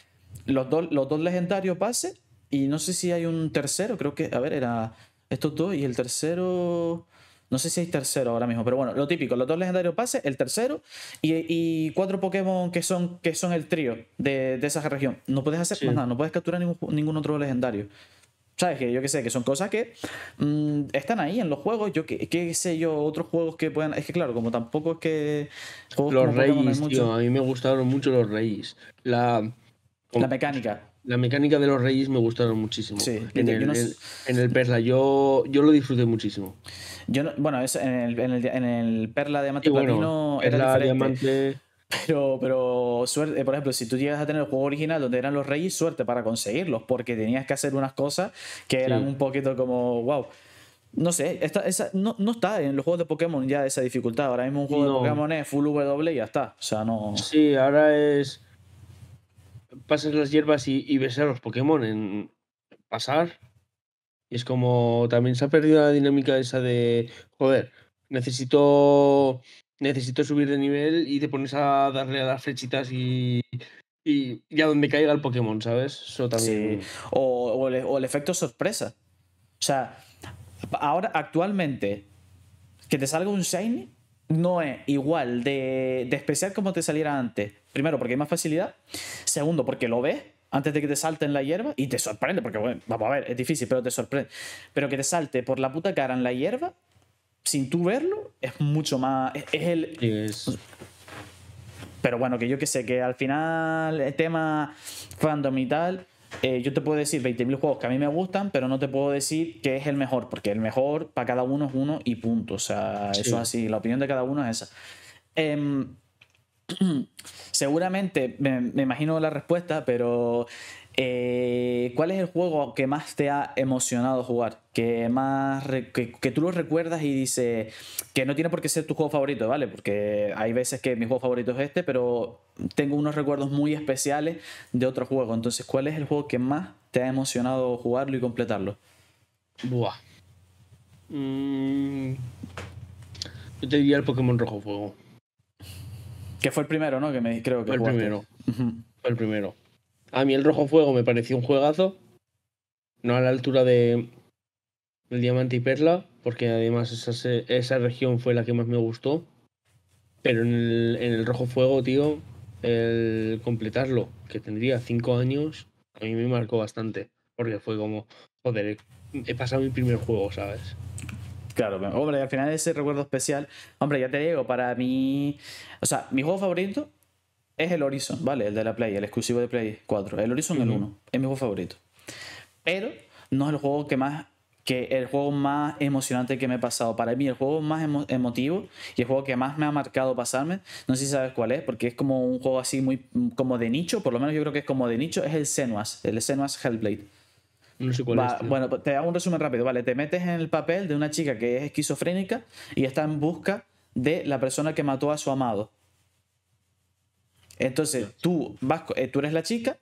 los, los dos legendarios pasen. y no sé si hay un tercero, creo que, a ver, era estos dos y el tercero no sé si hay tercero ahora mismo, pero bueno, lo típico, los dos legendarios pases, el tercero y, cuatro Pokémon que son, que son el trío de, esa región. No puedes hacer nada, no puedes capturar ningún, otro legendario. ¿Sabes? Que yo qué sé, que son cosas que mm, están ahí en los juegos. Yo qué, sé yo, otros juegos que puedan. Es que claro, como tampoco es que. Los reyes, a mí me gustaron mucho los reyes. La. La mecánica la mecánica de los reyes me gustaron muchísimo. Sí, en, el, Perla, yo, yo lo disfruté muchísimo. Yo bueno, en, el, Perla Diamante Platino era diferente. Diamante... Pero, suerte, por ejemplo, si tú llegas a tener el juego original donde eran los reyes, suerte para conseguirlos, porque tenías que hacer unas cosas que eran un poquito como, wow. No sé, esa, no, está en los juegos de Pokémon ya esa dificultad. Ahora mismo un juego de Pokémon es full W y ya está. O sea, no. Sí, ahora es. Pasas las hierbas y, y ves a los Pokémon en pasar y es como también se ha perdido la dinámica esa de, joder, necesito, necesito subir de nivel y te pones a darle a las flechitas y, y, a donde caiga el Pokémon, ¿sabes? Eso también. O, el, efecto sorpresa. O sea, ahora actualmente que te salga un Shiny no es igual de, de, especial como te saliera antes. Primero, porque hay más facilidad. Segundo, porque lo ves antes de que te salte en la hierba y te sorprende, porque bueno, vamos a ver, es difícil, pero te sorprende. Pero que te salte por la puta cara en la hierba, sin tú verlo, es mucho más. Es, el. Pero bueno, que yo que sé, que al final, el tema fandom y tal. Eh, yo te puedo decir 20.000 juegos que a mí me gustan, pero no te puedo decir qué es el mejor, porque el mejor para cada uno es uno y punto. O sea, eso es así, la opinión de cada uno es esa. Eh, Seguramente, me, imagino la respuesta, pero eh, ¿cuál es el juego que más te ha emocionado jugar? Que más que, tú lo recuerdas y dices que no tiene por qué ser tu juego favorito, ¿vale? Porque hay veces que mi juego favorito es este, pero tengo unos recuerdos muy especiales de otro juego. Entonces, ¿cuál es el juego que más te ha emocionado jugarlo y completarlo? Buah. Mm, yo te diría el Pokémon Rojo juego. Que fue el primero, ¿no? Que me creo que. Fue el primero. el primero. A mí el Rojo Fuego me pareció un juegazo. No a la altura de El Diamante y Perla, porque además esa, región fue la que más me gustó. Pero en el, en el Rojo Fuego, tío, el completarlo, que tendría cinco años, a mí me marcó bastante. Porque fue como, joder, he pasado mi primer juego, ¿sabes? Claro, hombre, al final ese recuerdo especial. Hombre, ya te digo, para mí. O sea, mi juego favorito es el Horizon, ¿vale? El de la Play, el exclusivo de Play 4. El Horizon, el 1. Es mi juego favorito. Pero no es el juego que más. Que el juego más emocionante que me he pasado. Para mí, el juego más emotivo y el juego que más me ha marcado pasarme, no sé si sabes cuál es, porque es como un juego así muy. como de nicho, por lo menos yo creo que es como de nicho, es el Senuas, el Senuas Hellblade. Bueno, te hago un resumen rápido. Vale, te metes en el papel de una chica que es esquizofrénica y está en busca de la persona que mató a su amado. Entonces, tú, vas, eh, tú eres la chica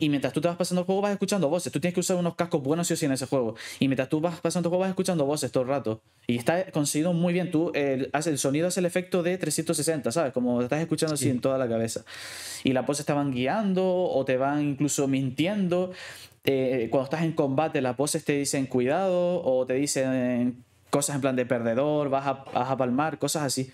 y mientras tú te vas pasando el juego, vas escuchando voces. Tú tienes que usar unos cascos buenos sí o sí en ese juego. Y mientras tú vas pasando el juego, vas escuchando voces todo el rato. Y está conseguido muy bien. Tú el, el sonido hace el efecto de 360, ¿sabes? Como estás escuchando así en toda la cabeza. Y las voces te van guiando o te van incluso mintiendo. Eh, cuando estás en combate, las voces te dicen cuidado o te dicen cosas en plan de perdedor, vas a, vas a palmar, cosas así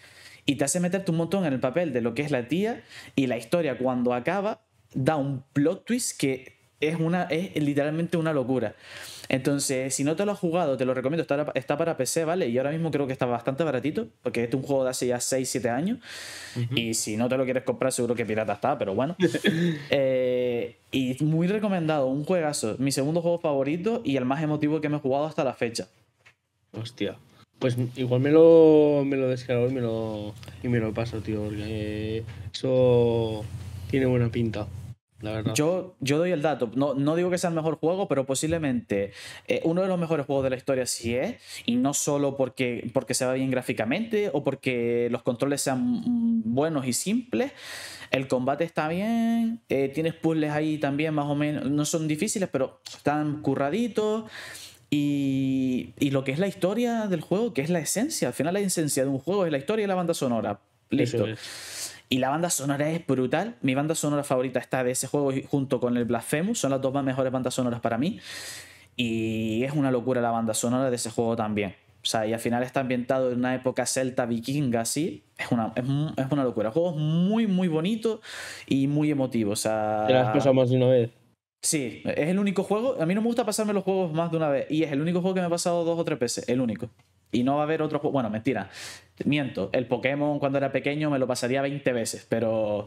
y te hace meterte un montón en el papel de lo que es la tía y la historia cuando acaba da un plot twist que es, una, es literalmente una locura. Entonces, si no te lo has jugado, te lo recomiendo. Está, para PC, ¿vale? Y ahora mismo creo que está bastante baratito, porque este es un juego de hace ya 6, 7 años. Y si no te lo quieres comprar, seguro que pirata está, pero bueno. Eh, y muy recomendado, un juegazo. Mi segundo juego favorito y el más emotivo que me he jugado hasta la fecha. Hostia. Pues igual me lo, me lo descargo me lo, y me lo paso, tío, porque eso tiene buena pinta. Yo, yo doy el dato, no, no digo que sea el mejor juego, pero posiblemente eh, uno de los mejores juegos de la historia sí es, y no solo porque, porque se va bien gráficamente o porque los controles sean buenos y simples, el combate está bien, eh, tienes puzzles ahí también más o menos, no son difíciles, pero están curraditos. Y, y, lo que es la historia del juego, que es la esencia. Al final la esencia de un juego es la historia y la banda sonora. Listo. Y la banda sonora es brutal. Mi banda sonora favorita está de ese juego junto con el Blasphemous. Son las dos más mejores bandas sonoras para mí. Y es una locura la banda sonora de ese juego también. O sea, y al final está ambientado en una época celta vikinga, así. Es una, es, una locura. El juego es muy, muy bonito y muy emotivo. Te lo has pasado más de una vez. Sí, es el único juego. A mí no me gusta pasarme los juegos más de una vez. Y es el único juego que me ha pasado dos o tres veces. El único. Y no va a haber otro juego. Bueno, mentira. Miento. El Pokémon cuando era pequeño me lo pasaría 20 veces, pero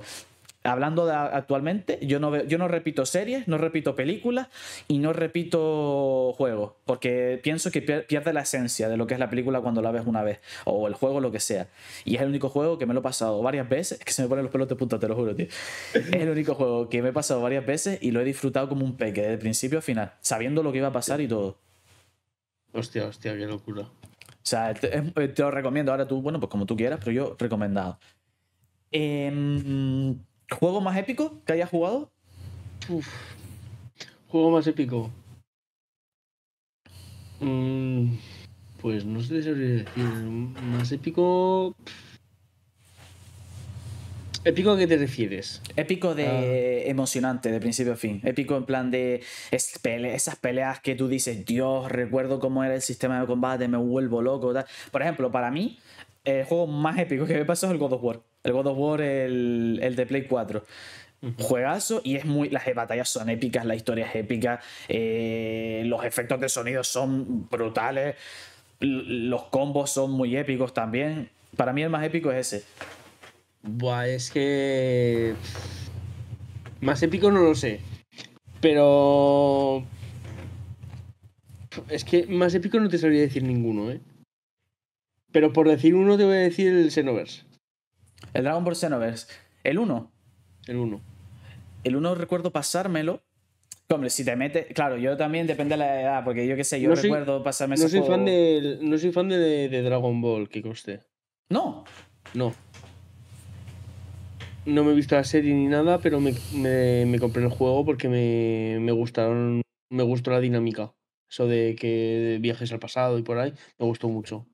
hablando de actualmente, yo no, yo no repito series, no repito películas y no repito juegos, porque pienso que pierde la esencia de lo que es la película cuando la ves una vez, o el juego, lo que sea. Y es el único juego que me lo he pasado varias veces, es que se me ponen los pelos de punta, te lo juro, tío. Es el único juego que me he pasado varias veces y lo he disfrutado como un peque, de principio a final, sabiendo lo que iba a pasar y todo. Hostia, hostia, qué locura. O sea, eh, te, lo recomiendo. Ahora tú, bueno, pues como tú quieras, pero yo recomendado. Em, ¿Juego más épico que hayas jugado? Uf. Juego más épico. Mm, pues no sé si decir. Más épico. ¿Épico que te refieres? Épico de ah. emocionante, de principio a fin. Épico en plan de esas peleas que tú dices, Dios, recuerdo cómo era el sistema de combate, me vuelvo loco. Por ejemplo, para mí, el juego más épico que me pasó es el God of War. El God of War, el, el de Play 4. Juegazo y es muy. Las batallas son épicas, la historia es épica, eh, los efectos de sonido son brutales, los combos son muy épicos también. Para mí el más épico es ese. Buah, es que. Más épico no lo sé. Pero. Es que más épico no te sabría decir ninguno, ¿eh? Pero por decir uno te voy a decir el Xenoverse. El Dragon Ball Xenoverse. El 1. El 1. El 1 recuerdo pasármelo. Hombre, si te mete Claro, yo también depende de la edad, porque yo qué sé, yo recuerdo pasármelo no soy Fan de no soy fan de, de Dragon Ball, que coste. No. No no me he visto la serie ni nada, pero me, me, compré el juego porque me, me, gustaron, me gustó la dinámica. Eso de que viajes al pasado y por ahí, me gustó mucho.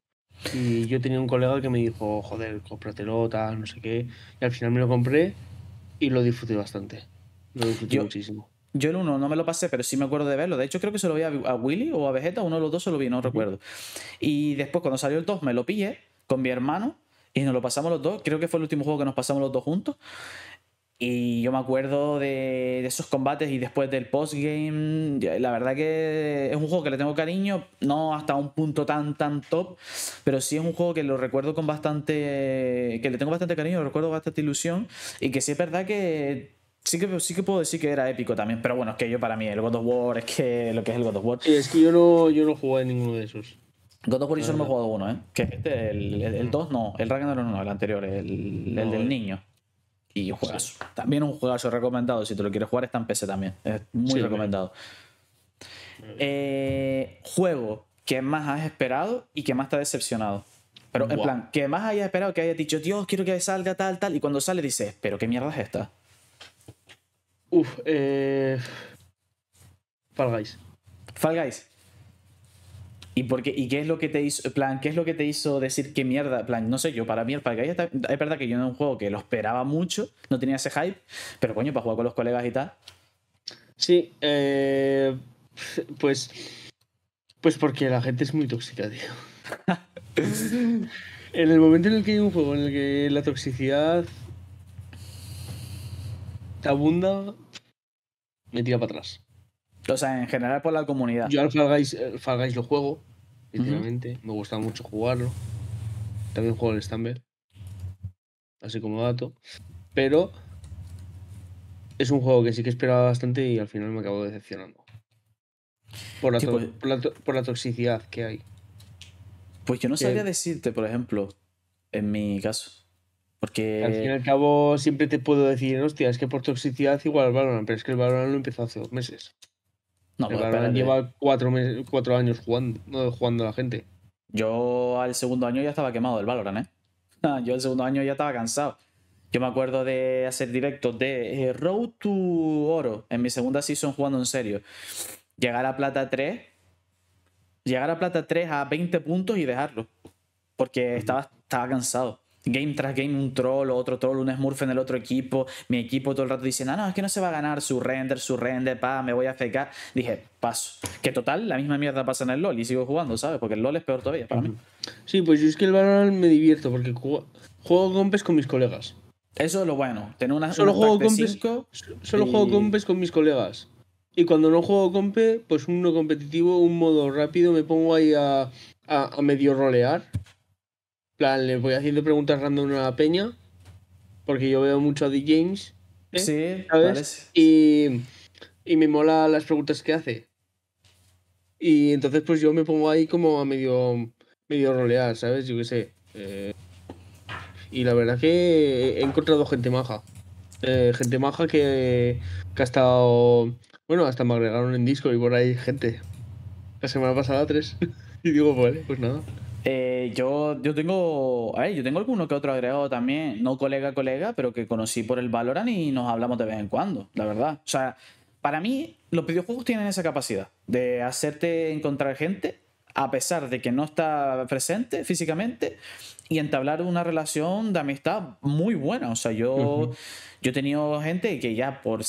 Y yo tenía un colega que me dijo, joder, cómpratelo, tal, no sé qué. Y al final me lo compré y lo disfruté bastante. Lo disfruté yo, muchísimo. Yo el uno no me lo pasé, pero sí me acuerdo de verlo. De hecho, creo que se lo vi a, Willy o a Vegeta, uno de los dos se lo vi, no recuerdo. Y después, cuando salió el dos me lo pillé con mi hermano y nos lo pasamos los dos. Creo que fue el último juego que nos pasamos los dos juntos. Y yo me acuerdo de, esos combates y después del postgame. La verdad que es un juego que le tengo cariño, no hasta un punto tan, tan top, pero sí es un juego que lo recuerdo con bastante. que le tengo bastante cariño, lo recuerdo bastante ilusión. Y que sí es verdad que Sí que, sí que puedo decir que era épico también, pero bueno, es que yo para mí el God of War es que lo que es el God of War. es que yo no, yo no jugué en ninguno de esos. God of War yo solo me he eh. jugado uno, ¿eh? Que este, el 2 no, el Ragnarok no, el anterior, el, del eh. niño. Y juegas. juegazo También un juegazo recomendado, si te lo quieres jugar está en PC también, es muy recomendado. Eh, juego que más has esperado y que más te ha decepcionado. Pero en plan, que más hayas esperado, que hayas dicho, Dios, quiero que salga tal, tal, y cuando sale dices, pero qué mierda es esta. Uf, eh... Fall Guys. ¿Y, por qué, ¿Y qué es lo que te hizo, plan, qué es lo que te hizo decir qué mierda? plan, no sé, yo para mí el es verdad que yo en un juego que lo esperaba mucho, no tenía ese hype, pero coño, para jugar con los colegas y tal. Sí, eh, pues pues porque la gente es muy tóxica, tío. en el momento en el que hay un juego en el que la toxicidad te abunda, me tira para atrás. O sea, en general por la comunidad. Yo al Fall eh, lo juego, literalmente. Me gusta mucho jugarlo. También juego el Stumble Así como dato. Pero es un juego que sí que esperaba bastante y al final me acabo decepcionando. Pues- por la, toxicidad que hay. Pues yo no sabía sabría eh, decirte, por ejemplo, en mi caso. Porque... Al fin y al cabo siempre te puedo decir, hostia, es que por toxicidad igual Valorant, pero es que el Valorant lo empezó hace dos meses. No, pero lleva cuatro, años jugando, jugando a la gente. Yo al segundo año ya estaba quemado el Valorant, ¿eh? Yo al segundo año ya estaba cansado. Yo me acuerdo de hacer directos de eh, Road to Oro en mi segunda season jugando en serio. Llegar a Plata 3, llegar a Plata 3 a 20 puntos y dejarlo. Porque estaba, estaba cansado game tras game un troll, otro troll, un smurf en el otro equipo, mi equipo todo el rato dice ah, no, es que no se va a ganar, su render, su render, pa, me voy a fecar. Dije, paso. Que total, la misma mierda pasa en el LOL y sigo jugando, ¿sabes? Porque el LOL es peor todavía para mí. Sí, pues yo es que el Valorant me divierto porque juego, compes con mis colegas. Eso es lo bueno, tener una... Solo, juego compes, solo juego compes con mis colegas. Y cuando no juego compes pues uno competitivo, un modo rápido, me pongo ahí a, a medio rolear le voy haciendo preguntas random a peña, porque yo veo mucho a The James. ¿eh? ¿sabes? Y, me mola las preguntas que hace. Y entonces, pues yo me pongo ahí como a medio, medio rolear, ¿sabes? Yo qué sé. Eh, y la verdad que he encontrado gente maja. Eh, gente maja que, que ha estado. Bueno, hasta me agregaron en disco y por ahí gente. La semana pasada tres. y digo, vale, pues nada. Eh, yo, yo tengo. yo tengo alguno que otro agregado también, no colega colega, pero que conocí por el Valorant y nos hablamos de vez en cuando, la verdad. O sea, para mí, los videojuegos tienen esa capacidad de hacerte encontrar gente, a pesar de que no está presente físicamente, y entablar una relación de amistad muy buena. O sea, yo, yo he tenido gente que ya por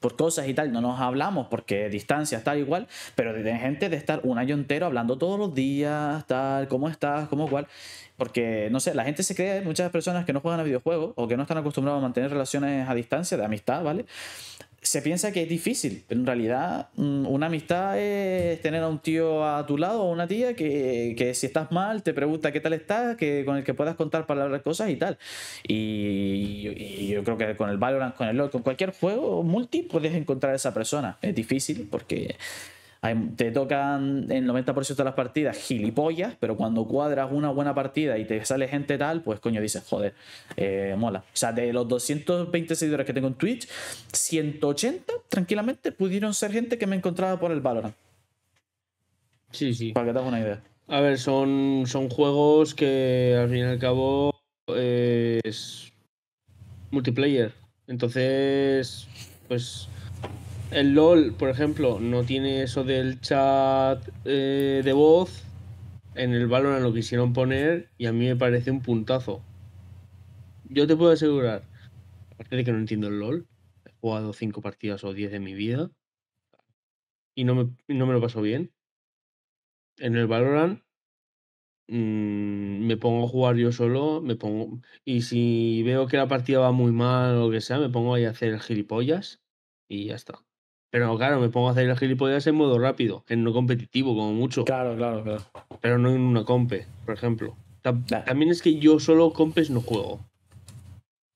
por cosas y tal, no nos hablamos porque distancia tal, igual, pero de gente de estar un año entero hablando todos los días, tal, cómo estás, cómo cual, porque, no sé, la gente se cree, muchas personas que no juegan a videojuegos o que no están acostumbrados a mantener relaciones a distancia, de amistad, ¿vale? se piensa que es difícil, pero en realidad mm, una amistad es tener a un tío a tu lado o una tía que, si estás mal te pregunta qué tal estás, que, con el que puedas contar palabras, cosas y tal. Y, yo creo que con el Valorant, con el LOL, con cualquier juego multi puedes encontrar a esa persona. Es difícil porque te tocan en 90% de las partidas gilipollas, pero cuando cuadras una buena partida y te sale gente tal, pues coño, dices, joder, eh, mola. O sea, de los 220 seguidores que tengo en Twitch, 180 tranquilamente pudieron ser gente que me encontraba por el Valorant. Sí, sí. Para que te hagas una idea. A ver, son, son juegos que al fin y al cabo es multiplayer. Entonces, pues el LOL, por ejemplo, no tiene eso del chat eh, de voz. En el Valorant lo quisieron poner y a mí me parece un puntazo. Yo te puedo asegurar, aparte de que no entiendo el LOL, he jugado cinco partidas o 10 de mi vida y no me, no me lo paso bien. En el Valorant mm, me pongo a jugar yo solo, me pongo y si veo que la partida va muy mal o lo que sea, me pongo ahí a hacer gilipollas y ya está. Pero claro, me pongo a hacer el gilipollas en modo rápido, en no competitivo, como mucho. Claro, claro, claro. Pero no en una compe, por ejemplo. También es que yo solo compes no juego.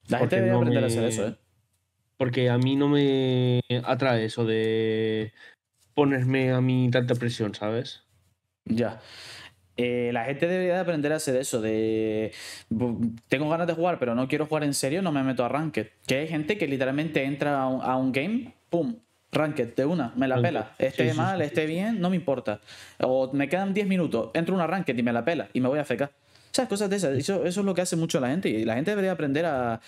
La gente debe aprender a hacer eso, ¿eh? Porque a mí no me atrae eso de ponerme a mí tanta presión, ¿sabes? Ya. Eh, la gente debería aprender a hacer eso, de tengo ganas de jugar, pero no quiero jugar en serio, no me meto a ranked. Que hay gente que literalmente entra a un game, ¡pum! Ranked, de una, me la pela. Esté mal, esté bien, no me importa. O me quedan 10 minutos, entro una Ranked y me la pela y me voy a fecar. O sea, cosas de esas. Eso, es lo que hace mucho la gente y la gente debería aprender a,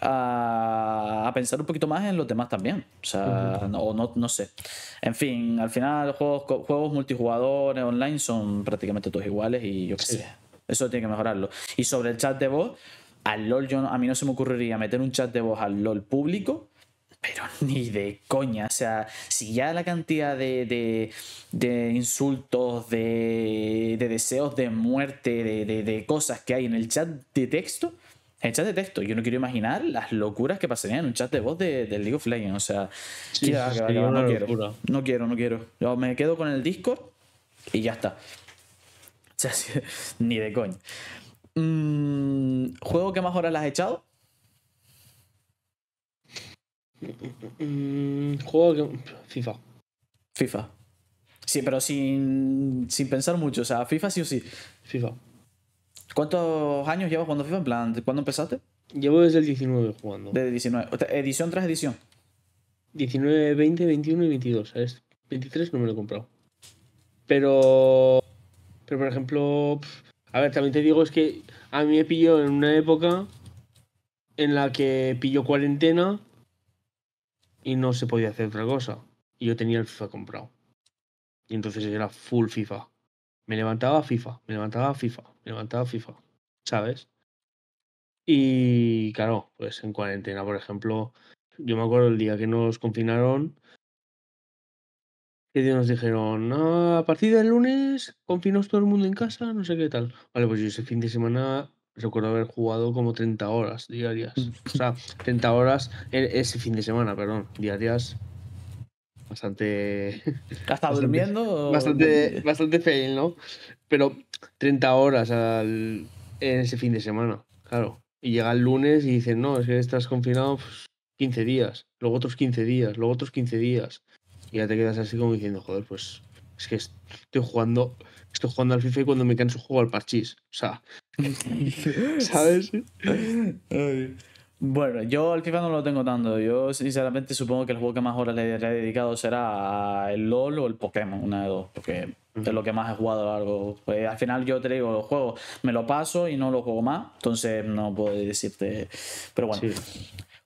a, pensar un poquito más en los demás también. O sea, o no, no, sé. En fin, al final juegos, juegos multijugadores online son prácticamente todos iguales y yo qué sé. Eso tiene que mejorarlo. Y sobre el chat de voz, al LOL yo, a mí no se me ocurriría meter un chat de voz al LOL público pero ni de coña. O sea, si ya la cantidad de, insultos, de, de, deseos de muerte, de, cosas que hay en el chat de texto, en el chat de texto, yo no quiero imaginar las locuras que pasarían en un chat de voz de, League of Legends. O sea, no, quiero, no quiero, no quiero. Yo me quedo con el Discord y ya está. ni de coña. Mm, ¿Juego que más horas las has echado? Mm, juego FIFA. FIFA. Sí, pero sin, sin pensar mucho. O sea, FIFA sí o sí. FIFA. ¿Cuántos años llevas jugando FIFA? En plan, ¿cuándo empezaste? Llevo desde el 19 jugando. Desde 19. Edición tras edición. 19, 20, 21 y 22, ¿sabes? 23 no me lo he comprado. Pero. Pero por ejemplo. A ver, también te digo, es que a mí me pilló en una época en la que pilló cuarentena y no se podía hacer otra cosa. Y yo tenía el FIFA comprado. Y entonces era full FIFA. Me levantaba FIFA, me levantaba FIFA, me levantaba FIFA, ¿sabes? Y claro, pues en cuarentena, por ejemplo, yo me acuerdo el día que nos confinaron, que nos dijeron, a partir del lunes confinos todo el mundo en casa, no sé qué tal. Vale, pues yo ese fin de semana recuerdo haber jugado como 30 horas diarias. Mm. O sea, 30 horas e-, ese fin de semana, perdón, diarias. Bastante. estado durmiendo? Bastante, bastante fail, ¿no? Pero 30 horas en ese fin de semana, claro. Y llega el lunes y dicen, no, es que estás confinado 15 pues, días, luego otros 15 días, luego otros 15 días. Y ya te quedas así como diciendo, joder, pues es que estoy jugando, estoy jugando al FIFA y cuando me canso juego al parchís. O sea, ¿sabes? bueno, yo al FIFA no lo tengo tanto. Yo sinceramente supongo que el juego que más horas le he dedicado será el LOL o el Pokémon, una de dos, porque es lo que más he jugado a largo. Pues, al final yo te digo, los juegos me lo paso y no lo juego más, entonces no puedo decirte. Pero bueno.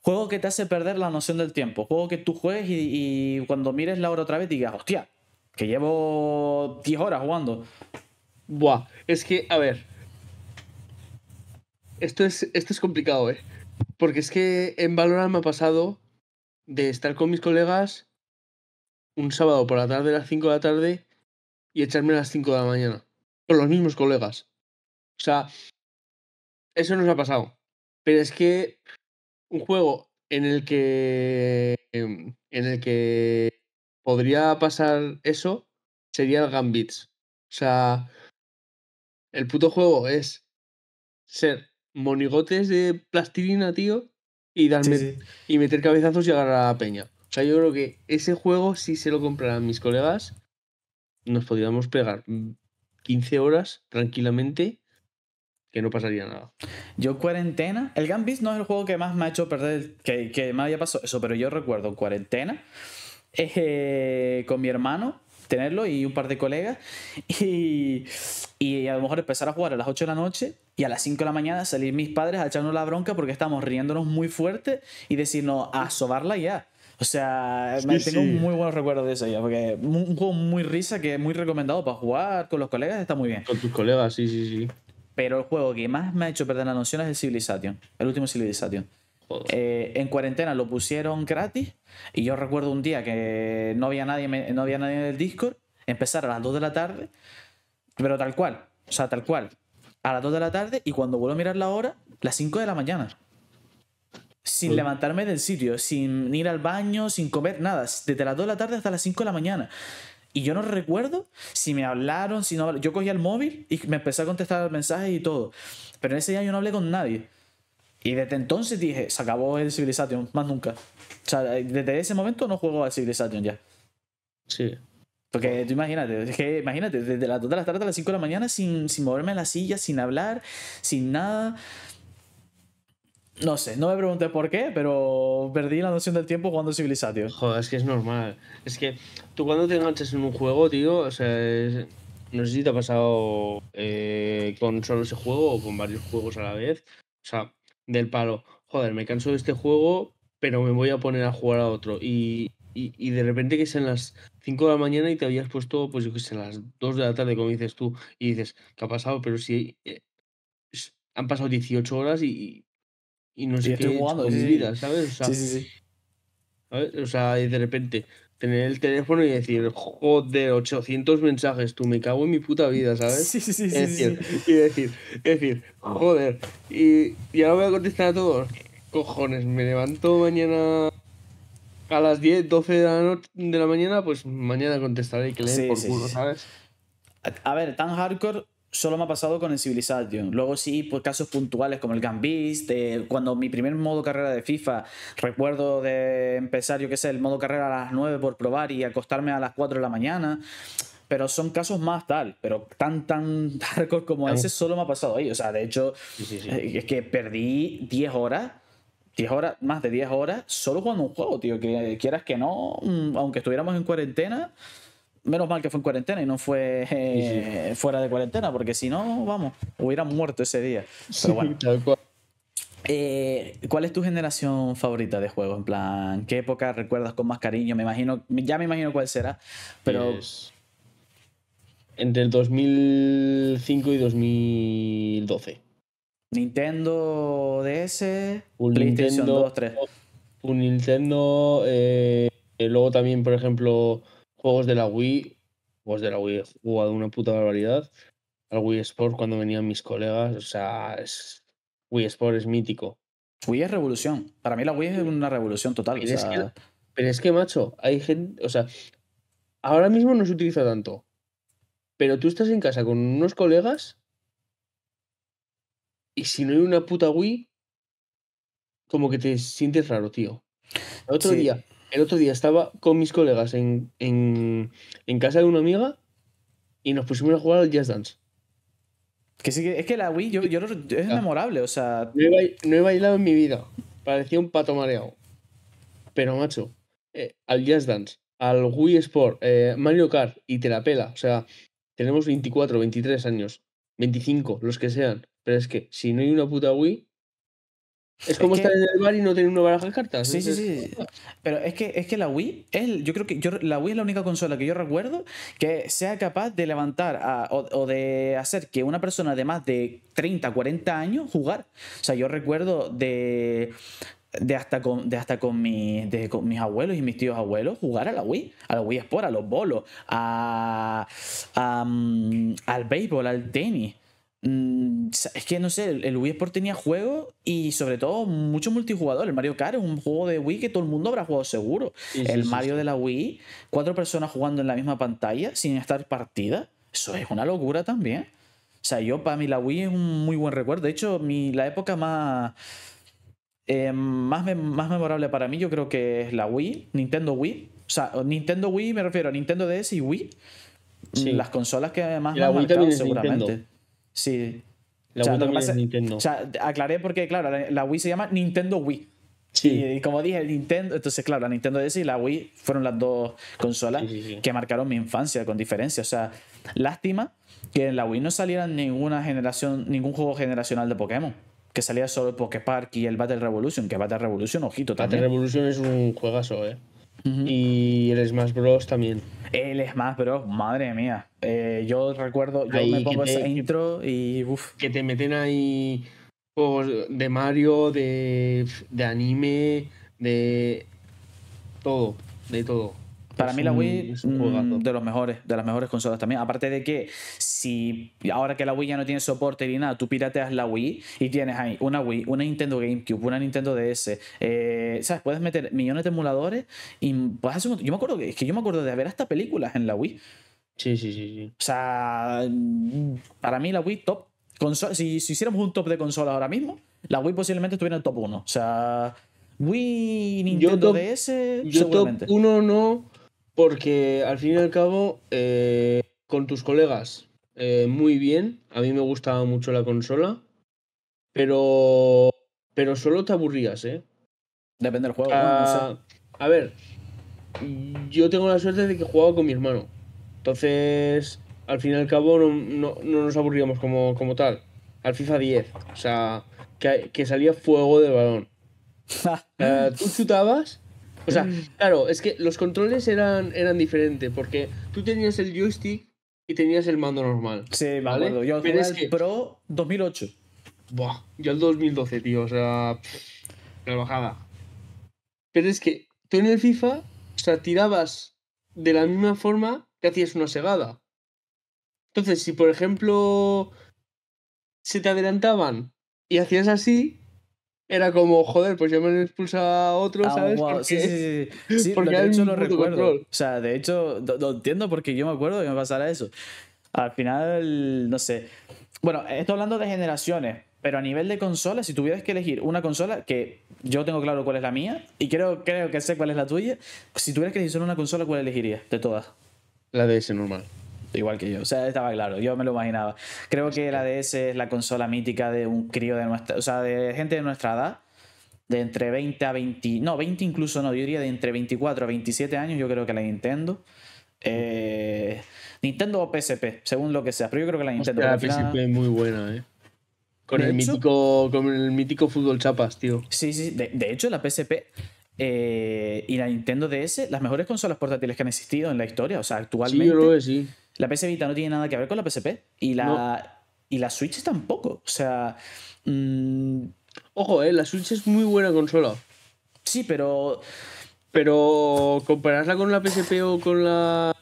Juego que te hace perder la noción del tiempo. Juego que tú juegues y, y cuando mires la hora otra vez digas, hostia, que llevo 10 horas jugando. Buah, es que, a ver. Esto es, esto es complicado, ¿eh? Porque es que en Valorant me ha pasado de estar con mis colegas un sábado por la tarde, a las 5 de la tarde, y echarme a las 5 de la mañana. Con los mismos colegas. O sea, eso nos ha pasado. Pero es que un juego en el que. En el que podría pasar eso, sería el Gambits. O sea, el puto juego es ser monigotes de plastilina, tío, y, darme, y meter cabezazos y agarrar a la peña. O sea, yo creo que ese juego, si se lo compraran mis colegas, nos podríamos pegar 15 mm, horas tranquilamente que no pasaría nada. Yo cuarentena, el Gambit no es el juego que más me ha hecho perder, que, que me había pasado eso, pero yo recuerdo cuarentena eh, con mi hermano, tenerlo y un par de colegas, y, y, a lo mejor empezar a jugar a las 8 de la noche y a las 5 de la mañana salir mis padres a echarnos la bronca porque estamos riéndonos muy fuerte y decirnos a sobarla ya. O sea, me tengo muy buenos recuerdos de eso ya, porque un juego muy risa que es muy recomendado para jugar con los colegas, está muy bien. Con tus colegas, sí, sí, sí. Pero el juego que más me ha hecho perder la noción es el Civilization, el último Civilization. Eh, en cuarentena lo pusieron gratis y yo recuerdo un día que no había nadie, no había nadie en el Discord, empezar a las 2 de la tarde, pero tal cual, o sea, tal cual, a las 2 de la tarde y cuando vuelvo a mirar la hora, las 5 de la mañana. Sin levantarme del sitio, sin ir al baño, sin comer, nada, desde las 2 de la tarde hasta las 5 de la mañana. Y yo no recuerdo si me hablaron, si no Yo cogí el móvil y me empecé a contestar mensajes y todo. Pero en ese día yo no hablé con nadie. Y desde entonces dije, se acabó el Civilization, más nunca. O sea, desde ese momento no juego a Civilization ya. Sí. Porque tú imagínate, es que imagínate, desde las 2 de la tarde a las 5 de la mañana sin, moverme en la silla, sin hablar, sin nada. No sé, no me pregunté por qué, pero perdí la noción del tiempo jugando Civilization. Joder, es que es normal. Es que tú cuando te enganchas en un juego, tío, o sea, no sé si te ha pasado eh, con solo ese juego o con varios juegos a la vez. O sea, del palo, joder, me canso de este juego, pero me voy a poner a jugar a otro. Y, y, de repente que es en las 5 de la mañana y te habías puesto, pues yo que sé, las 2 de la tarde, como dices tú, y dices, ¿qué ha pasado? Pero si eh, han pasado 18 horas y, y no sé qué he jugando, ¿sabes? o sea, y de repente, tener el teléfono y decir, joder, 800 mensajes, tú me cago en mi puta vida, ¿sabes? Sí, sí, sí. Y decir, decir, joder, y, ahora voy a contestar a todos. Cojones, me levanto mañana a las 10, 12 de la, mañana, pues mañana contestaré y que le por culo, ¿sabes? A ver, tan hardcore solo me ha pasado con el Civilization. Luego sí, pues casos puntuales como el Gambit, cuando mi primer modo carrera de FIFA, recuerdo de empezar, yo qué sé, el modo carrera a las 9 por probar y acostarme a las 4 de la mañana. Pero son casos más tal, pero tan, tan hardcore como ese solo me ha pasado ahí. O sea, de hecho, eh, es que perdí 10 horas 10 horas, más de 10 horas, solo jugando un juego, tío. Que quieras que no, mm, aunque estuviéramos en cuarentena, menos mal que fue en cuarentena y no fue eh, fuera de cuarentena, porque si no, vamos, hubiera muerto ese día. Pero bueno. Eh, ¿Cuál es tu generación favorita de juegos? En plan, ¿qué época recuerdas con más cariño? Me imagino, ya me imagino cuál será, pero. Pues, entre el 2005 y 2012. Nintendo DS, un PlayStation Nintendo, 2, 3. Un Nintendo. Eh, luego también, por ejemplo, juegos de la Wii, juegos de la Wii he jugado una puta barbaridad. Al Wii Sport cuando venían mis colegas, o sea, Wii Sport es mítico. Wii es revolución. Para mí la Wii es una revolución total. Pero, es, que, macho, hay gente, o sea, ahora mismo no se utiliza tanto. Pero tú estás en casa con unos colegas y si no hay una puta Wii, como que te sientes raro, tío. El otro día el otro día estaba con mis colegas en, casa de una amiga y nos pusimos a jugar al jazz Dance. Que sí, es que la Wii yo, yo no, es ah. enamorable, o sea. No he, bailado en mi vida. Parecía un pato mareado. Pero, macho, eh, al jazz Dance, al Wii Sport, eh, Mario Kart y te pela. O sea, tenemos 24, 23 años, 25, los que sean. Pero es que si no hay una puta Wii, es como estar en el bar y no tener una baraja de cartas. Sí, sí, sí, Pero es que, es que la Wii, es, yo creo que yo, la Wii es la única consola que yo recuerdo que sea capaz de levantar o, de hacer que una persona de más de 30, 40 años jugar. O sea, yo recuerdo de, de hasta con, de hasta con, mis abuelos y mis tíos abuelos jugar a la Wii, a la Wii Sport, a los bolos, al béisbol, al tenis. Mm, es que no sé, el Wii Sport tenía juego y sobre todo mucho multijugador. El Mario Kart es un juego de Wii que todo el mundo habrá jugado seguro. el Mario de la Wii, cuatro personas jugando en la misma pantalla sin estar partida. Eso es una locura también. O sea, yo para mí la Wii es un muy buen recuerdo. De hecho, mi, la época más, eh, más, memorable para mí yo creo que es la Wii, Nintendo Wii. O sea, Nintendo Wii me refiero a Nintendo DS y Wii. Las consolas que más la seguramente. Sí. La Nintendo. O sea, aclaré porque, claro, la, Wii se llama Nintendo Wii. Sí. Y, como dije, el Nintendo. Entonces, claro, la Nintendo DS y la Wii fueron las dos consolas que marcaron mi infancia con diferencia. O sea, lástima que en la Wii no saliera ninguna generación, ningún juego generacional de Pokémon. Que salía solo el Park y el Battle Revolution. Que Battle Revolution, ojito también. Battle Revolution es un juegazo, eh. Y el Smash Bros. también él es más bro madre mía. Eh, yo recuerdo, yo me pongo ese esa intro y uff. Que te meten ahí por de Mario, de, de anime, de todo, de todo. Para mí la Wii es mm, de los mejores, de las mejores consolas también. Aparte de que si ahora que la Wii ya no tiene soporte ni nada, tú pirateas la Wii y tienes ahí una Wii, una Nintendo GameCube, una Nintendo DS, eh, puedes meter millones de emuladores y puedes hacer yo me acuerdo que es que yo me acuerdo de ver hasta películas en la Wii. Sí, sí, sí, sí. O sea, mm, para mí la Wii top. Consola, si, si hiciéramos un top de consolas ahora mismo, la Wii posiblemente estuviera en el top 1. O sea, Wii, Nintendo DS, yo Top 1 no, porque al fin y al cabo, eh, con tus colegas, eh, muy bien. A mí me gustaba mucho la consola. Pero. Pero solo te aburrías, ¿eh? Depende del juego. Ah, a ver. Yo tengo la suerte de que jugaba con mi hermano. Entonces, al fin y al cabo, no, nos aburríamos como, tal. Al FIFA 10. O sea, que, salía fuego del balón. Eh, tú chutabas o sea, mm. claro, es que los controles eran, eran diferentes, porque tú tenías el joystick y tenías el mando normal. Sí, ¿vale? yo Pero el Pro 2008. Buah, yo el 2012, tío, o sea, la bajada. Pero es que tú en el FIFA, o sea, tirabas de la misma forma que hacías una segada. Entonces, si por ejemplo se te adelantaban y hacías así, era como, joder, pues yo me expulsa a otro, ah, ¿sabes? Sí, sí, sí. porque de hecho lo recuerdo. O sea, de hecho, lo, entiendo porque yo me acuerdo que me pasara eso. Al final, no sé. Bueno, esto hablando de generaciones, pero a nivel de consola, si tuvieras que elegir una consola, que yo tengo claro cuál es la mía, y creo, creo que sé cuál es la tuya, si tuvieras que elegir una consola, ¿cuál elegirías de todas? La de DS normal igual que yo. O sea, estaba claro, yo me lo imaginaba. Creo que la DS es la consola mítica de un crío de nuestra, o sea, de gente de nuestra edad, de entre 20 a 20, no, 20 incluso no, yo diría de entre 24 a 27 años, yo creo que la Nintendo. Eh, Nintendo o PSP, según lo que sea, pero yo creo que la Nintendo. la PSP es muy buena, ¿eh? Con el, mítico, con el mítico fútbol chapas, tío. Sí, sí, de, hecho la PSP eh, y la Nintendo DS, las mejores consolas portátiles que han existido en la historia, o sea, actualmente. Sí, yo lo que sí. La PS Vita no tiene nada que ver con la PSP. Y la, y la Switch tampoco. O sea. Mm, Ojo, eh, la Switch es muy buena consola. Sí, pero. Pero compararla con la PSP o con la.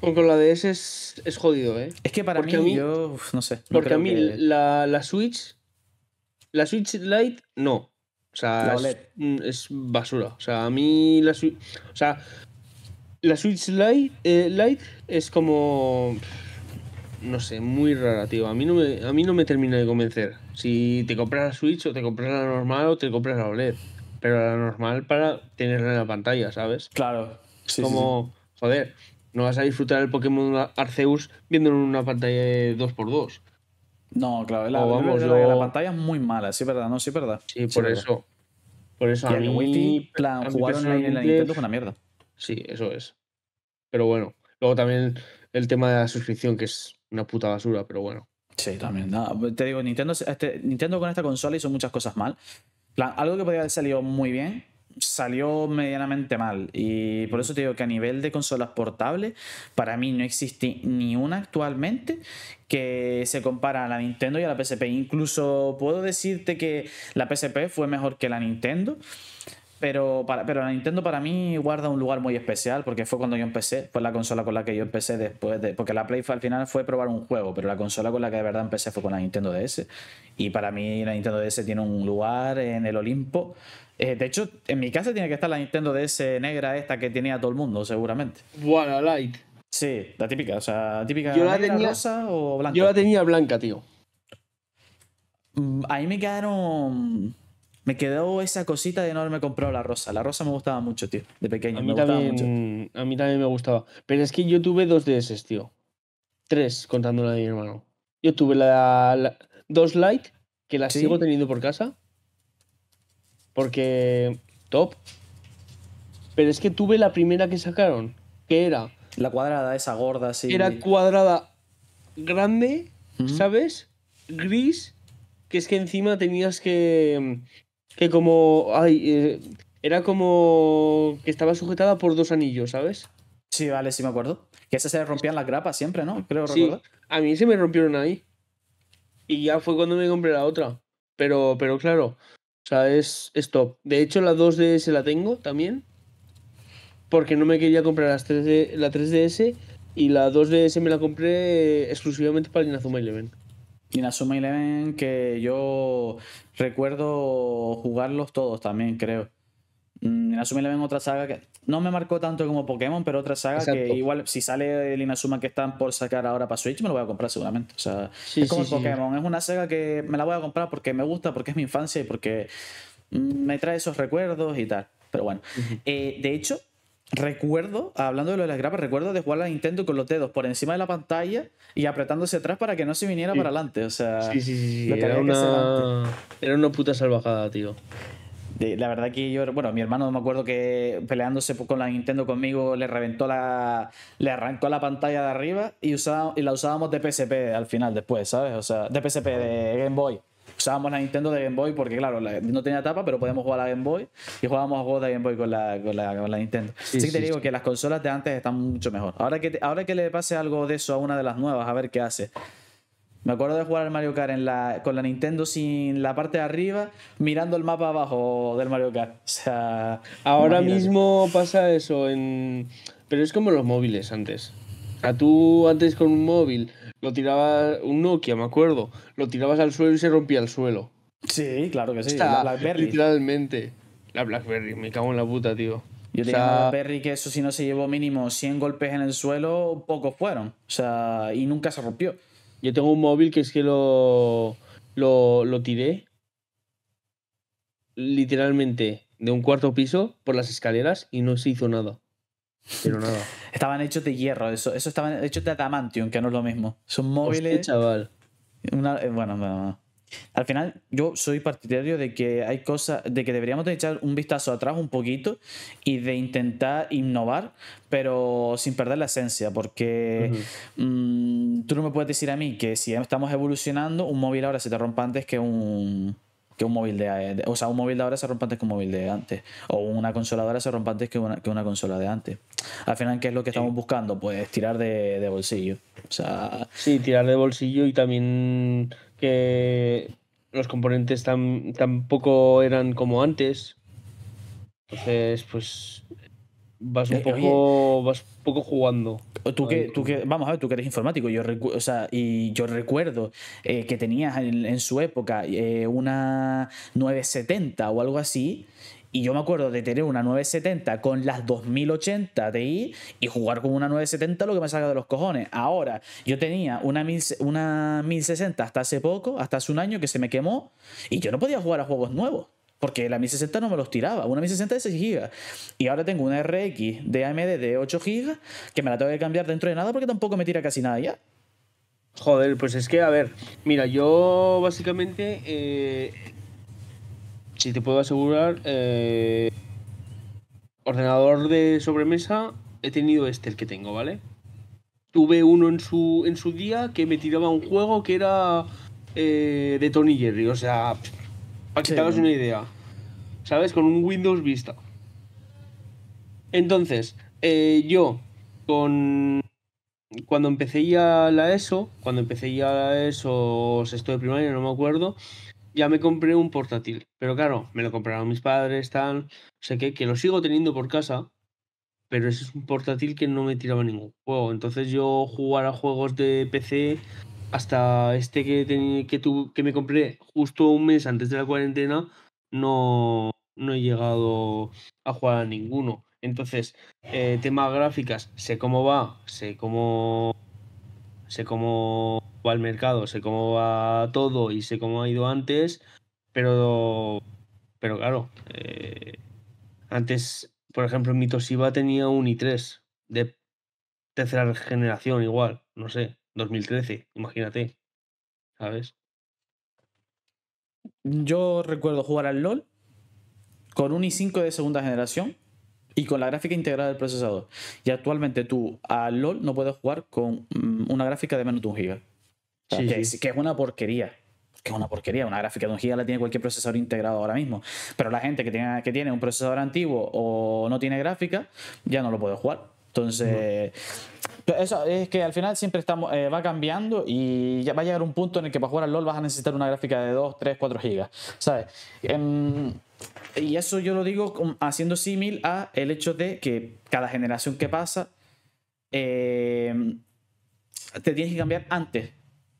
O con la DS es, es jodido, ¿eh? Es que para mí, yo. no sé. porque a mí la, Switch. La Switch Lite, no. O sea, es, e mm, es, basura. O sea, a mí la Switch. O sea, la Switch eh, Lite, es como no sé, muy rara, tío. A mí no me, a mí no me termina de convencer. Si te compras la Switch o te compras la normal o te compras la OLED. Pero la normal para tenerla en la pantalla, ¿sabes? Claro. Es como, joder, no vas a disfrutar el Pokémon Arceus viendo en una pantalla de 2x2. No, claro, la, pantalla es muy mala, sí, verdad, no, sí, verdad. Sí, por eso. Por eso a mí. en la Nintendo es una mierda. Sí, eso es. Pero bueno, luego también el tema de la suscripción, que es una puta basura, pero bueno. Sí, también. Pues te digo, Nintendo, este, Nintendo con esta consola hizo muchas cosas mal. algo que podría haber salido muy bien, salió medianamente mal. Y por eso te digo que a nivel de consolas portables, para mí no existe ni una actualmente que se compara a la Nintendo y a la PSP. Incluso puedo decirte que la PSP fue mejor que la Nintendo pero, pero la Nintendo para mí guarda un lugar muy especial porque fue cuando yo empecé, fue la consola con la que yo empecé después de... Porque la Play al final fue probar un juego, pero la consola con la que de verdad empecé fue con la Nintendo DS. Y para mí la Nintendo DS tiene un lugar en el Olimpo. Eh, de hecho, en mi casa tiene que estar la Nintendo DS negra esta que tenía todo el mundo, seguramente. Bueno, light. Sí, la típica, o sea, típica yo la tenía, rosa o blanca. Yo la tenía blanca, tío. Mm, ahí me quedaron me quedó esa cosita de no haberme comprado la rosa. La rosa me gustaba mucho, tío, de pequeño. A mí, también, A mí también me gustaba. Pero es que yo tuve dos de esas tío. Tres, contando la de mi hermano. Yo tuve la, dos light, que las sigo teniendo por casa. Porque. Top. Pero es que tuve la primera que sacaron, que era. La cuadrada, esa gorda, sí. Era cuadrada grande, ¿sabes? Gris, que es que encima tenías que que como. Ay, eh, era como que estaba sujetada por dos anillos, ¿sabes? Sí, vale, sí me acuerdo. Que esas se rompían las grapas siempre, ¿no? Creo sí, A mí se me rompieron ahí. Y ya fue cuando me compré la otra. Pero, pero claro, o sea, es, De hecho, la 2DS la tengo también. Porque no me quería comprar la 3DS. Y la 2DS me la compré exclusivamente para el Inazuma Eleven. Y en que yo recuerdo jugarlos todos también, creo. Mm, en y Eleven otra saga que no me marcó tanto como Pokémon, pero otra saga que igual si sale el Inazuma que están por sacar ahora para Switch me lo voy a comprar seguramente. O sea, es como Pokémon, es una saga que me la voy a comprar porque me gusta, porque es mi infancia y porque mm, me trae esos recuerdos y tal. Pero bueno, eh, de hecho, Recuerdo, hablando de lo las grapas, recuerdo de jugar a Nintendo con los dedos por encima de la pantalla y apretándose atrás para que no se viniera para adelante. O sea, era, una... era una puta salvajada, tío. La verdad que yo, bueno, mi hermano me acuerdo que peleándose con la Nintendo conmigo le reventó la, le arrancó la pantalla de arriba y, usaba, y la usábamos de PSP al final después, ¿sabes? O sea, de PSP, de Game Boy usábamos la Nintendo de Game Boy porque, claro, no tenía tapa, pero podíamos jugar a la Game Boy y jugábamos a juegos de Game Boy con la, Nintendo. Así que te digo que las consolas de antes están mucho mejor. Ahora que, ahora que le pase algo de eso a una de las nuevas, a ver qué hace. Me acuerdo de jugar al Mario Kart con la Nintendo sin la parte de arriba, mirando el mapa abajo del Mario Kart. Ahora mismo pasa eso en. Pero es como los móviles antes. a tú antes con un móvil lo tiraba un Nokia, me acuerdo. Lo tirabas al suelo y se rompía el suelo. Sí, claro que sí. la Blackberry. Literalmente. La Blackberry, me cago en la puta, tío. Yo tenía Blackberry que eso si no se llevó mínimo 100 golpes en el suelo, pocos fueron. O sea, y nunca se rompió. Yo tengo un móvil que es que lo, lo, lo tiré literalmente de un cuarto piso por las escaleras y no se hizo nada. Pero Estaban hechos de hierro, eso. Eso estaban hechos de adamantium, que no es lo mismo. Son móviles. chaval. Eh, bueno, Al final, yo soy partidario de que hay cosas, de que deberíamos de echar un vistazo atrás un poquito y de intentar innovar, pero sin perder la esencia, porque mm, tú no me puedes decir a mí que si estamos evolucionando, un móvil ahora se te rompa antes que un, que un móvil eh, de, O sea, un móvil de ahora se rompe antes que un móvil de antes. O una consola de ahora se rompa antes que una, que una consola de antes. Al final, ¿qué es lo que estamos buscando? Pues tirar de, bolsillo. O sea... Sí, tirar de bolsillo y también que los componentes tampoco eran como antes. Entonces, pues eh, vas un poco vas poco jugando tú que tú vamos a ver tú que eres informático yo y yo recuerdo eh, que tenías en, su época eh, una 970 o algo así y yo me acuerdo de tener una 970 con las 2080 de i y jugar con una 970 lo que me salga de los cojones. Ahora, yo tenía una, una 1060 hasta hace poco, hasta hace un año que se me quemó y yo no podía jugar a juegos nuevos. Porque la 60 no me los tiraba. Una Mi60 de 6 GB. Y ahora tengo una RX de AMD de 8 GB que me la tengo que cambiar dentro de nada porque tampoco me tira casi nada ya. Joder, pues es que, a ver, mira, yo básicamente, eh, si te puedo asegurar, eh, ordenador de sobremesa, he tenido este, el que tengo, ¿vale? Tuve uno en su, en su día que me tiraba un juego que era eh, de Tony Jerry, o sea, para que te hagas una idea. ¿Sabes? Con un Windows Vista. Entonces, eh, yo, con. Cuando empecé ya la ESO, cuando empecé ya la ESO, sexto de primaria, no me acuerdo, ya me compré un portátil. Pero claro, me lo compraron mis padres, tal. O sé sea que, que lo sigo teniendo por casa, pero ese es un portátil que no me tiraba ningún juego. Entonces yo jugar a juegos de PC hasta este que, que, me compré justo un mes antes de la cuarentena, no, he llegado a jugar a ninguno. Entonces, eh, temas gráficas, sé cómo va, sé cómo, sé cómo va el mercado, sé cómo va todo y sé cómo ha ido antes, pero, pero claro, eh, antes, por ejemplo, en mi tenía un i3 de tercera generación igual, no sé, 2013, imagínate. ¿Sabes? Yo recuerdo jugar al LOL con un i5 de segunda generación y con la gráfica integrada del procesador. Y actualmente tú al LOL no puedes jugar con mm, una gráfica de menos de un giga. sí, que, es una porquería. Que es una porquería. Una gráfica de un giga la tiene cualquier procesador integrado ahora mismo. Pero la gente que que tiene un procesador antiguo o no tiene gráfica ya no lo puede jugar. Entonces, eso es que al final siempre estamos, eh, va cambiando y ya va a llegar un punto en el que para jugar al LOL vas a necesitar una gráfica de 2, 3, 4 gigas, ¿sabes? Em, y eso yo lo digo haciendo símil a el hecho de que cada generación que pasa em, te tienes que cambiar antes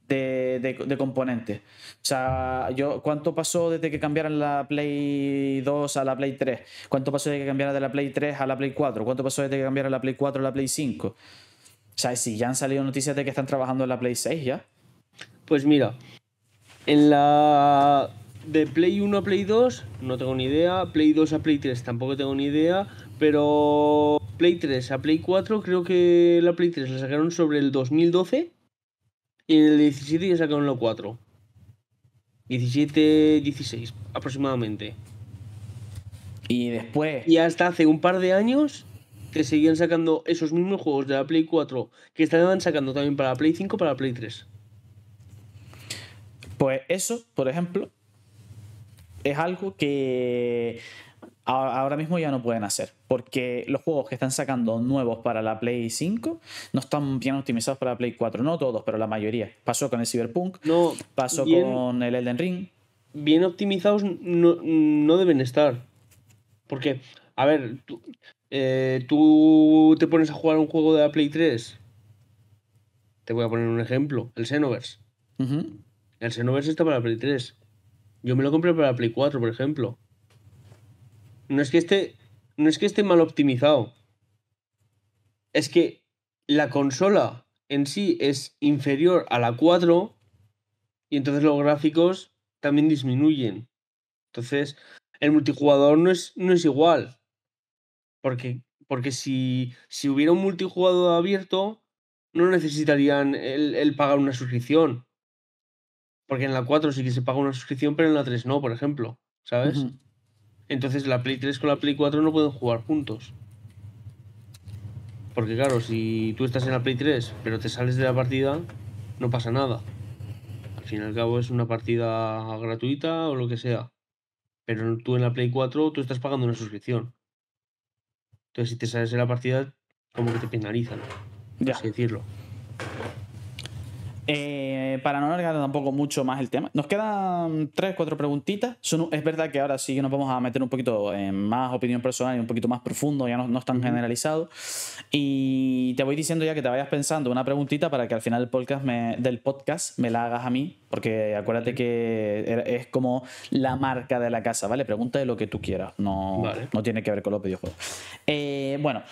de, componentes. O sea, yo, ¿cuánto pasó desde que cambiaran la Play 2 a la Play 3? ¿Cuánto pasó desde que cambiaron de la Play 3 a la Play 4? ¿Cuánto pasó desde que cambiaron la Play 4 a la Play 5? O sea, si ya han salido noticias de que están trabajando en la Play 6 ya. Pues mira, en la de Play 1 a Play 2 no tengo ni idea, Play 2 a Play 3 tampoco tengo ni idea, pero Play 3 a Play 4 creo que la Play 3 la sacaron sobre el 2012 y en el 17 ya sacaron los 4. 17, 16 aproximadamente. Y después. Y hasta hace un par de años te seguían sacando esos mismos juegos de la Play 4 que estaban sacando también para la Play 5 para la Play 3. Pues eso, por ejemplo, es algo que ahora mismo ya no pueden hacer, porque los juegos que están sacando nuevos para la Play 5 no están bien optimizados para la Play 4, no todos, pero la mayoría. Pasó con el Cyberpunk, no, pasó con el Elden Ring. Bien optimizados no, deben estar, porque, a ver, eh, tú, te pones a jugar un juego de la Play 3, te voy a poner un ejemplo, el Xenoverse. El Xenoverse está para la Play 3. Yo me lo compré para la Play 4, por ejemplo. No es que esté, no es que esté mal optimizado. Es que la consola en sí es inferior a la 4 y entonces los gráficos también disminuyen. Entonces, el multijugador no es, no es igual. Porque, porque si, si hubiera un multijugador abierto, no necesitarían el, pagar una suscripción. Porque en la 4 sí que se paga una suscripción, pero en la 3 no, por ejemplo. ¿Sabes? Entonces la Play 3 con la Play 4 no pueden jugar juntos. Porque claro, si tú estás en la Play 3 pero te sales de la partida, no pasa nada. Al fin y al cabo es una partida gratuita o lo que sea. Pero tú en la Play 4 tú estás pagando una suscripción. Entonces si te sales de la partida, como que te penalizan. Ya. Así decirlo. Eh, para no alargar tampoco mucho más el tema, nos quedan tres, cuatro preguntitas. es verdad que ahora sí que nos vamos a meter un poquito en más opinión personal y un poquito más profundo, ya no, es tan generalizado. Y te voy diciendo ya que te vayas pensando una preguntita para que al final del podcast me, del podcast me la hagas a mí, porque acuérdate que er, es como la marca de la casa, ¿vale? Pregunta de lo que tú quieras, no, no tiene que ver con los videojuegos. Eh, bueno.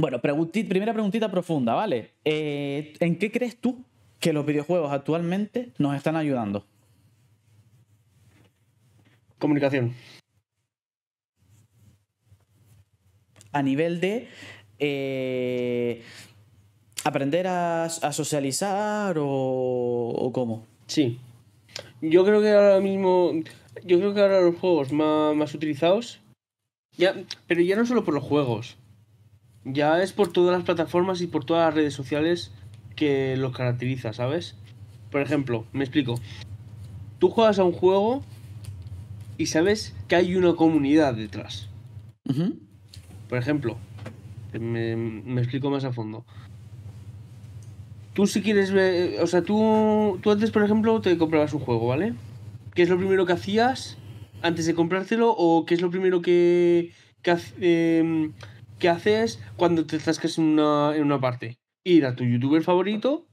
Bueno, primera preguntita profunda, ¿vale? Eh, ¿En qué crees tú que los videojuegos actualmente nos están ayudando? Comunicación. A nivel de eh, aprender a, socializar o, o, cómo. Sí. Yo creo que ahora mismo. Yo creo que ahora los juegos más, utilizados. Ya, pero ya no solo por los juegos ya es por todas las plataformas y por todas las redes sociales que los caracteriza, ¿sabes? Por ejemplo, me explico. Tú juegas a un juego y sabes que hay una comunidad detrás. Por ejemplo, me, explico más a fondo. Tú si quieres ver, o sea, tú, tú antes, por ejemplo, te comprabas un juego, ¿vale? ¿Qué es lo primero que hacías antes de comprártelo o qué es lo primero que... Em, ¿Qué haces cuando te estás en una, en una parte. Ir a tu youtuber favorito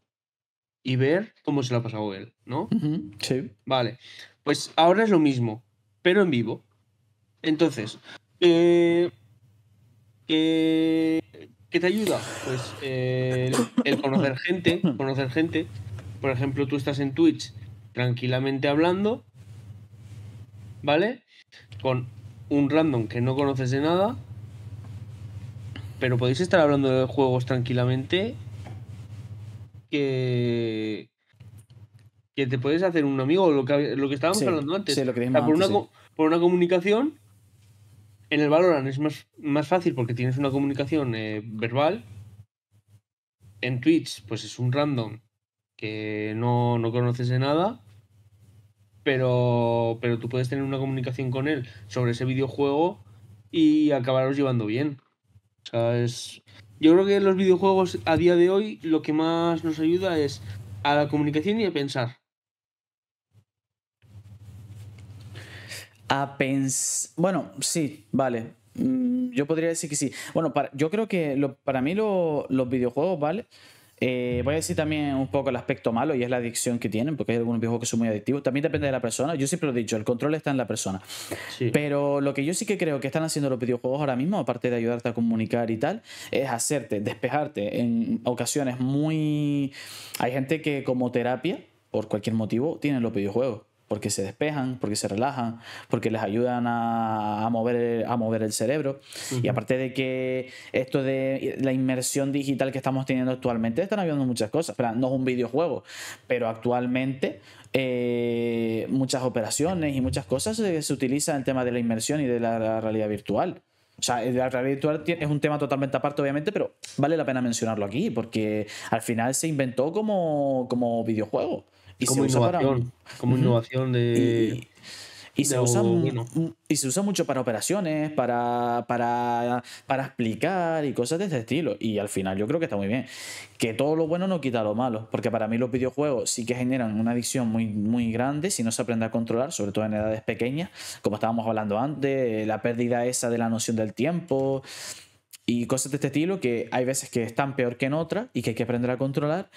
y ver cómo se lo ha pasado él, ¿no? sí. Vale. Pues ahora es lo mismo, pero en vivo. Entonces, eh, eh, ¿qué te ayuda? Pues eh, el, el conocer gente, conocer gente. Por ejemplo, tú estás en Twitch tranquilamente hablando, ¿vale? Con un random que no conoces de nada, pero podéis estar hablando de juegos tranquilamente que, que te puedes hacer un amigo, lo que, lo estábamos hablando antes. por, una, comunicación, en el Valorant es más, fácil porque tienes una comunicación eh, verbal. En Twitch, pues es un random que no, no conoces de nada. Pero, pero tú puedes tener una comunicación con él sobre ese videojuego y acabaros llevando bien. Yo creo que los videojuegos a día de hoy lo que más nos ayuda es a la comunicación y a pensar. A pensar... Bueno, sí, vale. Mm, yo podría decir que sí. Bueno, para... yo creo que lo... para mí los videojuegos, ¿vale? Eh, voy a decir también un poco el aspecto malo y es la adicción que tienen, porque hay algunos videojuegos que son muy adictivos. También depende de la persona. Yo siempre lo he dicho, el control está en la persona. Pero lo que yo sí que creo que están haciendo los videojuegos ahora mismo, aparte de ayudarte a comunicar y tal, es hacerte, despejarte en ocasiones muy... Hay gente que como terapia, por cualquier motivo, tienen los videojuegos porque se despejan, porque se relajan, porque les ayudan a, mover, a mover el cerebro. Y aparte de que esto de la inmersión digital que estamos teniendo actualmente, están habiendo muchas cosas. Pero no es un videojuego, pero actualmente eh, muchas operaciones y muchas cosas se, utilizan en el tema de la inmersión y de la, realidad virtual. O sea, la realidad virtual es un tema totalmente aparte, obviamente, pero vale la pena mencionarlo aquí, porque al final se inventó como, como videojuego como innovación, Y, se, usa, mucho para operaciones, para, para, explicar y cosas de este estilo. Y al final yo creo que está muy bien. Que todo lo bueno no quita lo malo. Porque para mí los videojuegos sí que generan una adicción muy, muy grande si no se aprende a controlar, sobre todo en edades pequeñas, como estábamos hablando antes, la pérdida esa de la noción del tiempo y cosas de este estilo que hay veces que están peor que en otras y que hay que aprender a controlar.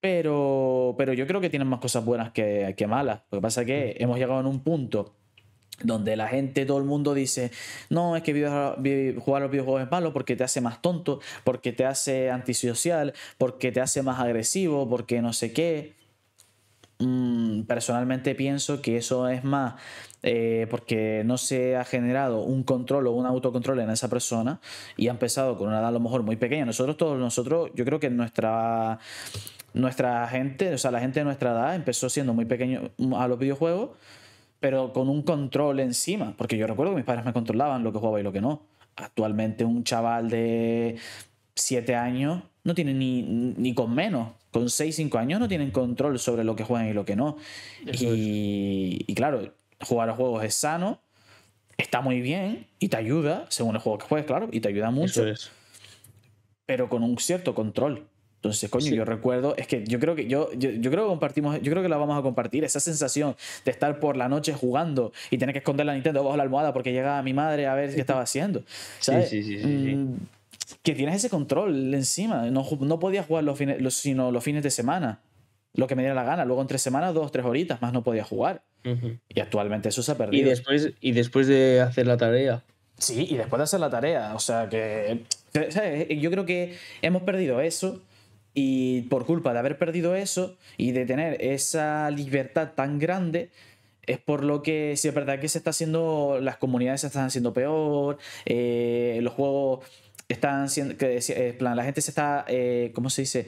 Pero, pero yo creo que tienen más cosas buenas que, malas. Lo que pasa es que hemos llegado en un punto donde la gente, todo el mundo dice, no, es que jugar los videojuegos es malo porque te hace más tonto, porque te hace antisocial, porque te hace más agresivo, porque no sé qué. Mm, personalmente pienso que eso es más eh, porque no se ha generado un control o un autocontrol en esa persona y ha empezado con una edad a lo mejor muy pequeña. Nosotros todos, nosotros, yo creo que nuestra nuestra gente, o sea, la gente de nuestra edad empezó siendo muy pequeño a los videojuegos, pero con un control encima. Porque yo recuerdo que mis padres me controlaban lo que jugaba y lo que no. Actualmente un chaval de 7 años no tiene ni, ni con menos. Con 6, 5 años no tienen control sobre lo que juegan y lo que no. Y, claro, jugar a juegos es sano, está muy bien y te ayuda, según el juego que juegues, claro, y te ayuda mucho. Pero con un cierto control. Entonces, coño, yo recuerdo, es que yo creo que yo, yo, creo que compartimos, yo creo que la vamos a compartir, esa sensación de estar por la noche jugando y tener que esconder la Nintendo bajo la almohada porque llegaba mi madre a ver qué estaba haciendo. ¿sabes? Mm, que tienes ese control encima. No, podía jugar los fines, sino los fines de semana. Lo que me diera la gana. Luego en tres semanas, dos, tres horitas más no podía jugar. Y actualmente eso se ha perdido. Y después, y después de hacer la tarea. Sí, y después de hacer la tarea. O sea que. Yo creo que hemos perdido eso y por culpa de haber perdido eso y de tener esa libertad tan grande, es por lo que si es verdad que se está haciendo, las comunidades se están haciendo peor, eh, los juegos están siendo, que, eh, la gente se está, eh, ¿cómo se dice?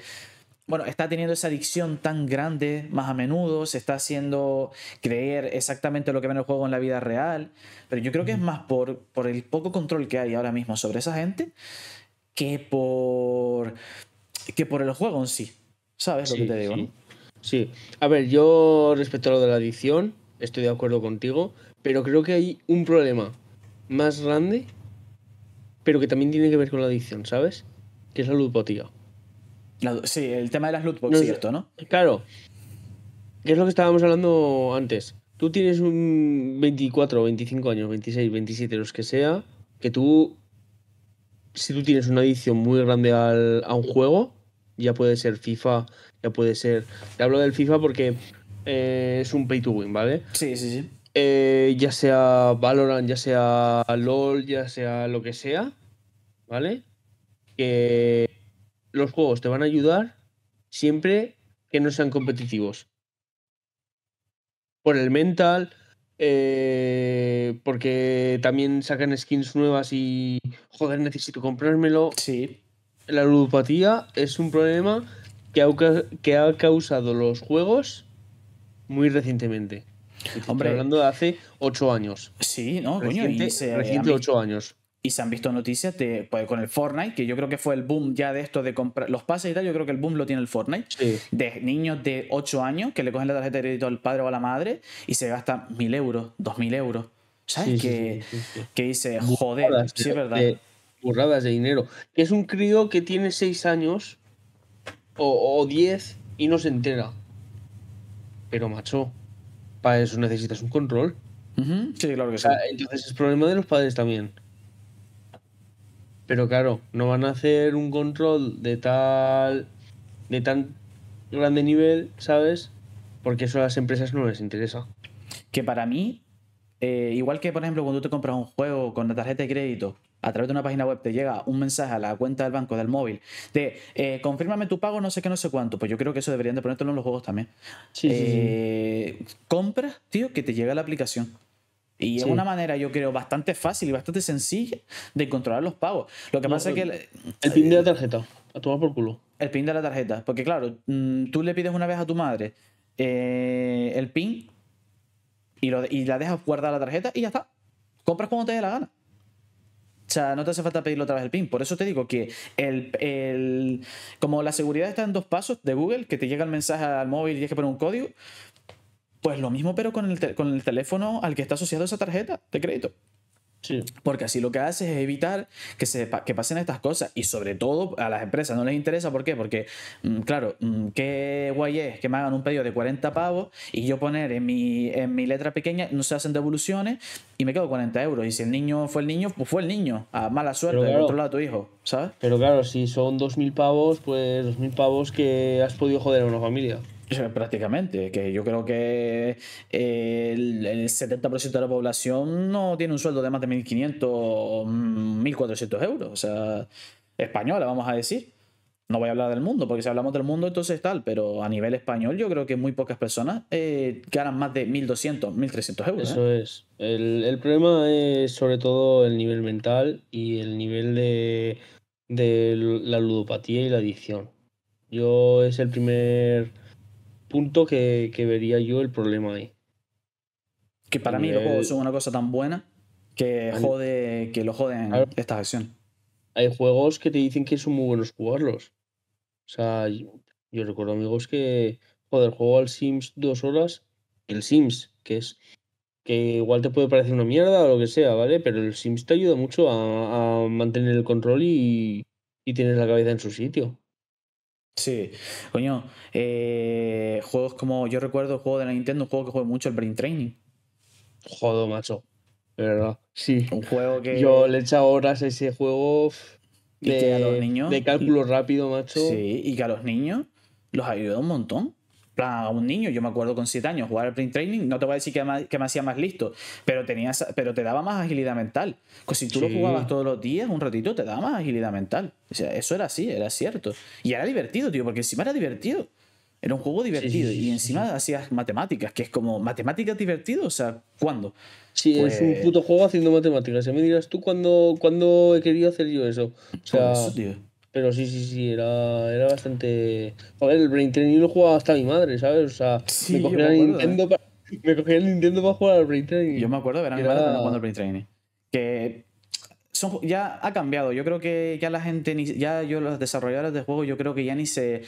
Bueno, está teniendo esa adicción tan grande más a menudo, se está haciendo creer exactamente lo que ve en el juego en la vida real, pero yo creo que es más por, por el poco control que hay ahora mismo sobre esa gente que por que por el juego en sí. ¿Sabes lo que te digo? Sí. A ver, yo respecto a lo de la adicción, estoy de acuerdo contigo, pero creo que hay un problema más grande, pero que también tiene que ver con la adicción, ¿sabes? Que es la ludopatía. sí, el tema de las lootbox, es cierto, ¿no? Claro. ¿Qué es lo que estábamos hablando antes. Tú tienes un 24, 25 años, 26, 27, los que sea, que tú, si tú tienes una adicción muy grande a un juego, ya puede ser FIFA, ya puede ser... Te hablo del FIFA porque eh, es un pay to win, ¿vale? Sí, sí, sí. Eh, ya sea Valorant, ya sea LOL, ya sea lo que sea, ¿vale? Que los juegos te van a ayudar siempre que no sean competitivos. Por el mental, eh, porque también sacan skins nuevas y, joder, necesito comprármelo. Sí la ludopatía es un problema que ha, que ha causado los juegos muy recientemente. Hombre, hablando de hace ocho años. Sí, no, coño. años. Y se han visto noticias pues, con el Fortnite, que yo creo que fue el boom ya de esto de comprar los pases y tal. Yo creo que el boom lo tiene el Fortnite. Sí. De niños de 8 años que le cogen la tarjeta de crédito al padre o a la madre y se gasta mil euros, dos mil euros. ¿Sabes? qué que, dice, joder, sí es verdad burradas de dinero. Que es un crío que tiene 6 años o 10 y no se entera. Pero macho, para eso necesitas un control. Sí, claro que sí. Entonces es problema de los padres también. Pero claro, no van a hacer un control de tal. de tan grande nivel, ¿sabes? Porque eso a las empresas no les interesa. Que para mí, eh, igual que por ejemplo cuando tú te compras un juego con la tarjeta de crédito, a través de una página web te llega un mensaje a la cuenta del banco del móvil de eh, confírmame tu pago, no sé qué, no sé cuánto. Pues yo creo que eso deberían de ponértelo en los juegos también. Sí, eh, Compras, tío, que te llega la aplicación. Y es una manera, yo creo, bastante fácil y bastante sencilla de controlar los pagos. Lo que pasa es que. El, pin de la tarjeta, a tomar por culo. El pin de la tarjeta. Porque, claro, mm, tú le pides una vez a tu madre eh, el pin y, lo, y la dejas guardar la tarjeta y ya está. Compras cuando te dé la gana. O sea, no te hace falta pedirlo otra vez el PIN. Por eso te digo que como la seguridad está en dos pasos de Google, que te llega el mensaje al móvil y tienes que poner un código, pues lo mismo pero con el, con el teléfono al que está asociado esa tarjeta de crédito. Porque así lo que haces es evitar que, se, que pasen estas cosas y sobre todo a las empresas no les interesa. ¿Por qué? Porque, mm, claro, mm, qué guay es que me hagan un pedido de 40 pavos y yo poner en mi, en mi letra pequeña, no se hacen devoluciones y me quedo 40 euros. Y si el niño fue el niño, pues fue el niño. A mala suerte, otro lado tu hijo, ¿sabes? Pero claro, si son 2.000 pavos, pues 2.000 pavos que has podido joder a una familia. Eh, prácticamente, que yo creo que el, 70% de la población no tiene un sueldo de más de 1.500 o 1.400 euros, o sea, española, vamos a decir. No voy a hablar del mundo, porque si hablamos del mundo entonces tal, pero a nivel español yo creo que muy pocas personas eh, ganan más de 1.200, 1.300 euros. Eso ¿eh? es. El, problema es sobre todo el nivel mental y el nivel de, de la ludopatía y la adicción. Yo es el primer punto que, vería yo el problema ahí. Que para mí los juegos son una cosa tan buena que jode, que lo joden esta estas Hay juegos que te dicen que son muy buenos jugarlos. O sea, yo, recuerdo amigos que, joder, juego al Sims dos horas, el Sims, que es que igual te puede parecer una mierda o lo que sea, ¿vale? Pero el Sims te ayuda mucho a, mantener el control y, y tienes la cabeza en su sitio. Sí, coño, eh, juegos como, yo recuerdo el juego de la Nintendo, un juego que jugué mucho, el Brain Training. Jodo, macho, de verdad, sí. Un juego que... Yo le he echado horas a ese juego de, de cálculo rápido, macho. Sí, y que a los niños los ayudó un montón a un niño, yo me acuerdo con 7 años jugar al print training, no te voy a decir que me, hacía más listo, pero, tenías, pero te daba más agilidad mental. Pues si tú lo jugabas todos los días, un ratito, te daba más agilidad mental. O sea, eso era así, era cierto. Y era divertido, tío, porque encima era divertido. Era un juego divertido y encima hacías matemáticas, que es como, ¿matemáticas divertido? O sea, ¿cuándo? Sí, es un pues puto juego haciendo matemáticas. Si me dirás tú, ¿cuándo, he querido hacer yo eso? O sea, pero sí, sí, sí, era, era bastante. ver, el Brain Training lo jugaba hasta mi madre, ¿sabes? O sea, ¿eh? me cogía el Nintendo para. Me cogía el Nintendo para jugar al Brain Training. Yo me acuerdo de ver a mi madre jugando al Brain Training. Que son, ya ha cambiado. Yo creo que ya la gente, ya yo los desarrolladores de juegos, yo creo que ya ni se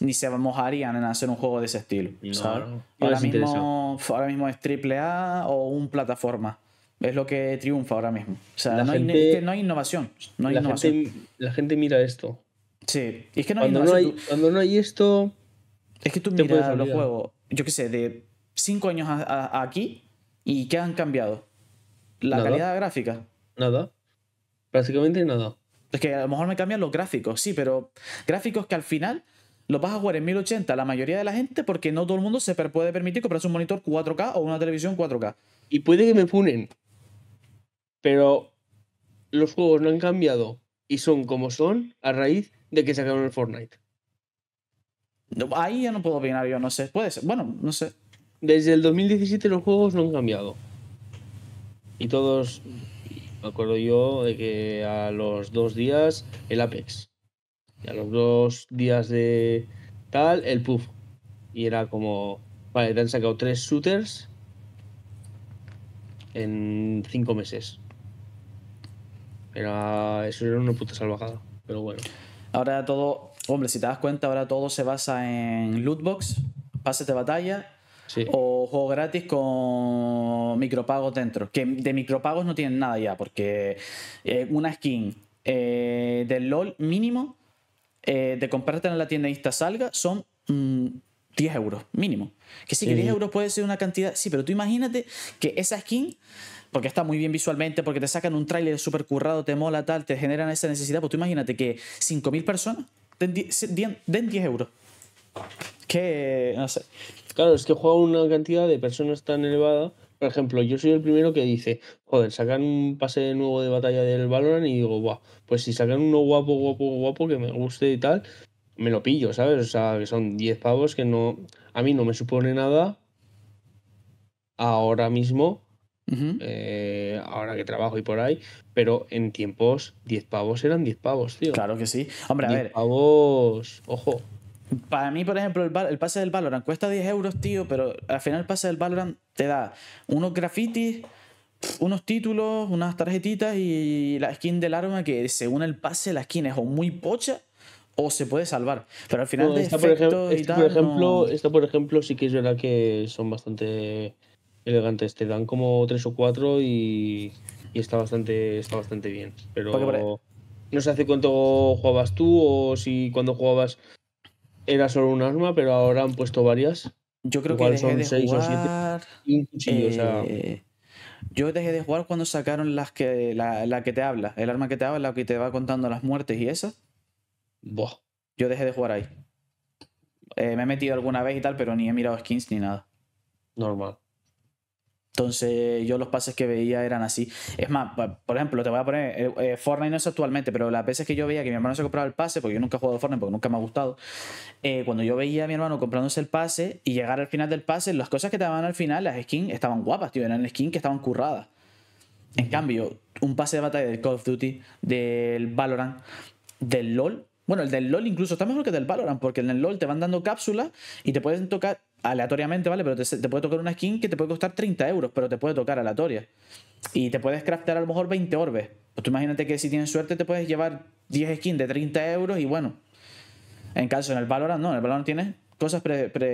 ni se mojarían en hacer un juego de ese estilo. ahora, mismo, ahora mismo es AAA o un plataforma. Es lo que triunfa ahora mismo. O sea, no, hay, innovación. No hay la, Gente, la gente mira esto. Sí, y es que no hay innovación. cuando no hay esto. Es que tú miras los juegos, yo qué sé, de 5 años aquí y ¿qué han cambiado? La calidad gráfica. Nada. Prácticamente nada. Es que a lo mejor me cambian los gráficos, sí, pero gráficos que al final los vas a jugar en 1080 la mayoría de la gente porque no todo el mundo se puede permitir comprarse un monitor 4K o una televisión 4K. Y puede que me punen. Pero los juegos no han cambiado y son como son a raíz de que sacaron el Fortnite. Ahí ya no puedo opinar yo, no sé. Puede ser, bueno, no sé. Desde el 2017 los juegos no han cambiado. Y todos, me acuerdo yo de que a los dos días el Apex. Y a los dos días de tal, el Puff. Y era como, vale, te han sacado tres shooters en cinco meses. Era, eso era una puta salvajada, pero bueno. Ahora todo, hombre, si te das cuenta, ahora todo se basa en lootbox, pases de batalla o juego gratis con micropagos dentro. Que de micropagos no tienen nada ya, porque eh, una skin eh, del LOL mínimo eh, de comprarte en la tienda Insta salga son 10 mm, euros mínimo. Que sí, que 10 euros puede ser una cantidad. Sí, pero tú imagínate que esa skin porque está muy bien visualmente, porque te sacan un tráiler súper currado, te mola, tal, te generan esa necesidad. Pues tú imagínate que 5.000 personas den 10, euros. Que, no sé. Claro, es que juega una cantidad de personas tan elevada. Por ejemplo, yo soy el primero que dice, joder, sacan un pase nuevo de batalla del Valorant y digo, guau, pues si sacan uno guapo, guapo, guapo que me guste y tal, me lo pillo, ¿sabes? O sea, que son 10 pavos que no, a mí no me supone nada ahora mismo eh, ahora que trabajo y por ahí, pero en tiempos 10 pavos eran 10 pavos, tío. Claro que sí. Hombre, a ver 10 pavos, ojo. Para mí, por ejemplo, el, pase del Valorant cuesta 10 euros, tío, pero al final el pase del Valorant te da unos grafitis, unos títulos, unas tarjetitas y la skin del arma que según el pase la skin es o muy pocha o se puede salvar. Pero al final de por ejemplo, por ejemplo esta, por ejemplo, sí que es verdad que son bastante elegantes. Te dan como tres o cuatro y, está, bastante, está bastante bien. Pero no sé hace cuánto jugabas tú o si cuando jugabas era solo un arma, pero ahora han puesto varias. Yo creo que dejé son seis O siete. Eh, yo dejé de jugar cuando sacaron las que, la, que te habla, el arma que te habla, la que te va contando las muertes y esa. Yo dejé de jugar ahí. Eh, me he metido alguna vez y tal, pero ni he mirado skins ni nada. Normal. Entonces yo los pases que veía eran así. Es más, por ejemplo, te voy a poner, eh, eh, Fortnite no es actualmente, pero las veces que yo veía que mi hermano se compraba el pase, porque yo nunca he jugado Fortnite porque nunca me ha gustado, eh, cuando yo veía a mi hermano comprándose el pase y llegar al final del pase, las cosas que te daban al final, las skins, estaban guapas, tío, eran skins que estaban curradas. En cambio, un pase de batalla del Call of Duty, del Valorant, del LOL, bueno, el del LOL incluso está mejor que el del Valorant, porque en el LOL te van dando cápsulas y te pueden tocar aleatoriamente, ¿vale? Pero te, puede tocar una skin que te puede costar 30 euros, pero te puede tocar aleatoria. Y te puedes craftar a lo mejor 20 orbes. Pues tú imagínate que si tienes suerte te puedes llevar 10 skins de 30 euros y bueno. En caso, en el Valorant no, en el Valorant tienes cosas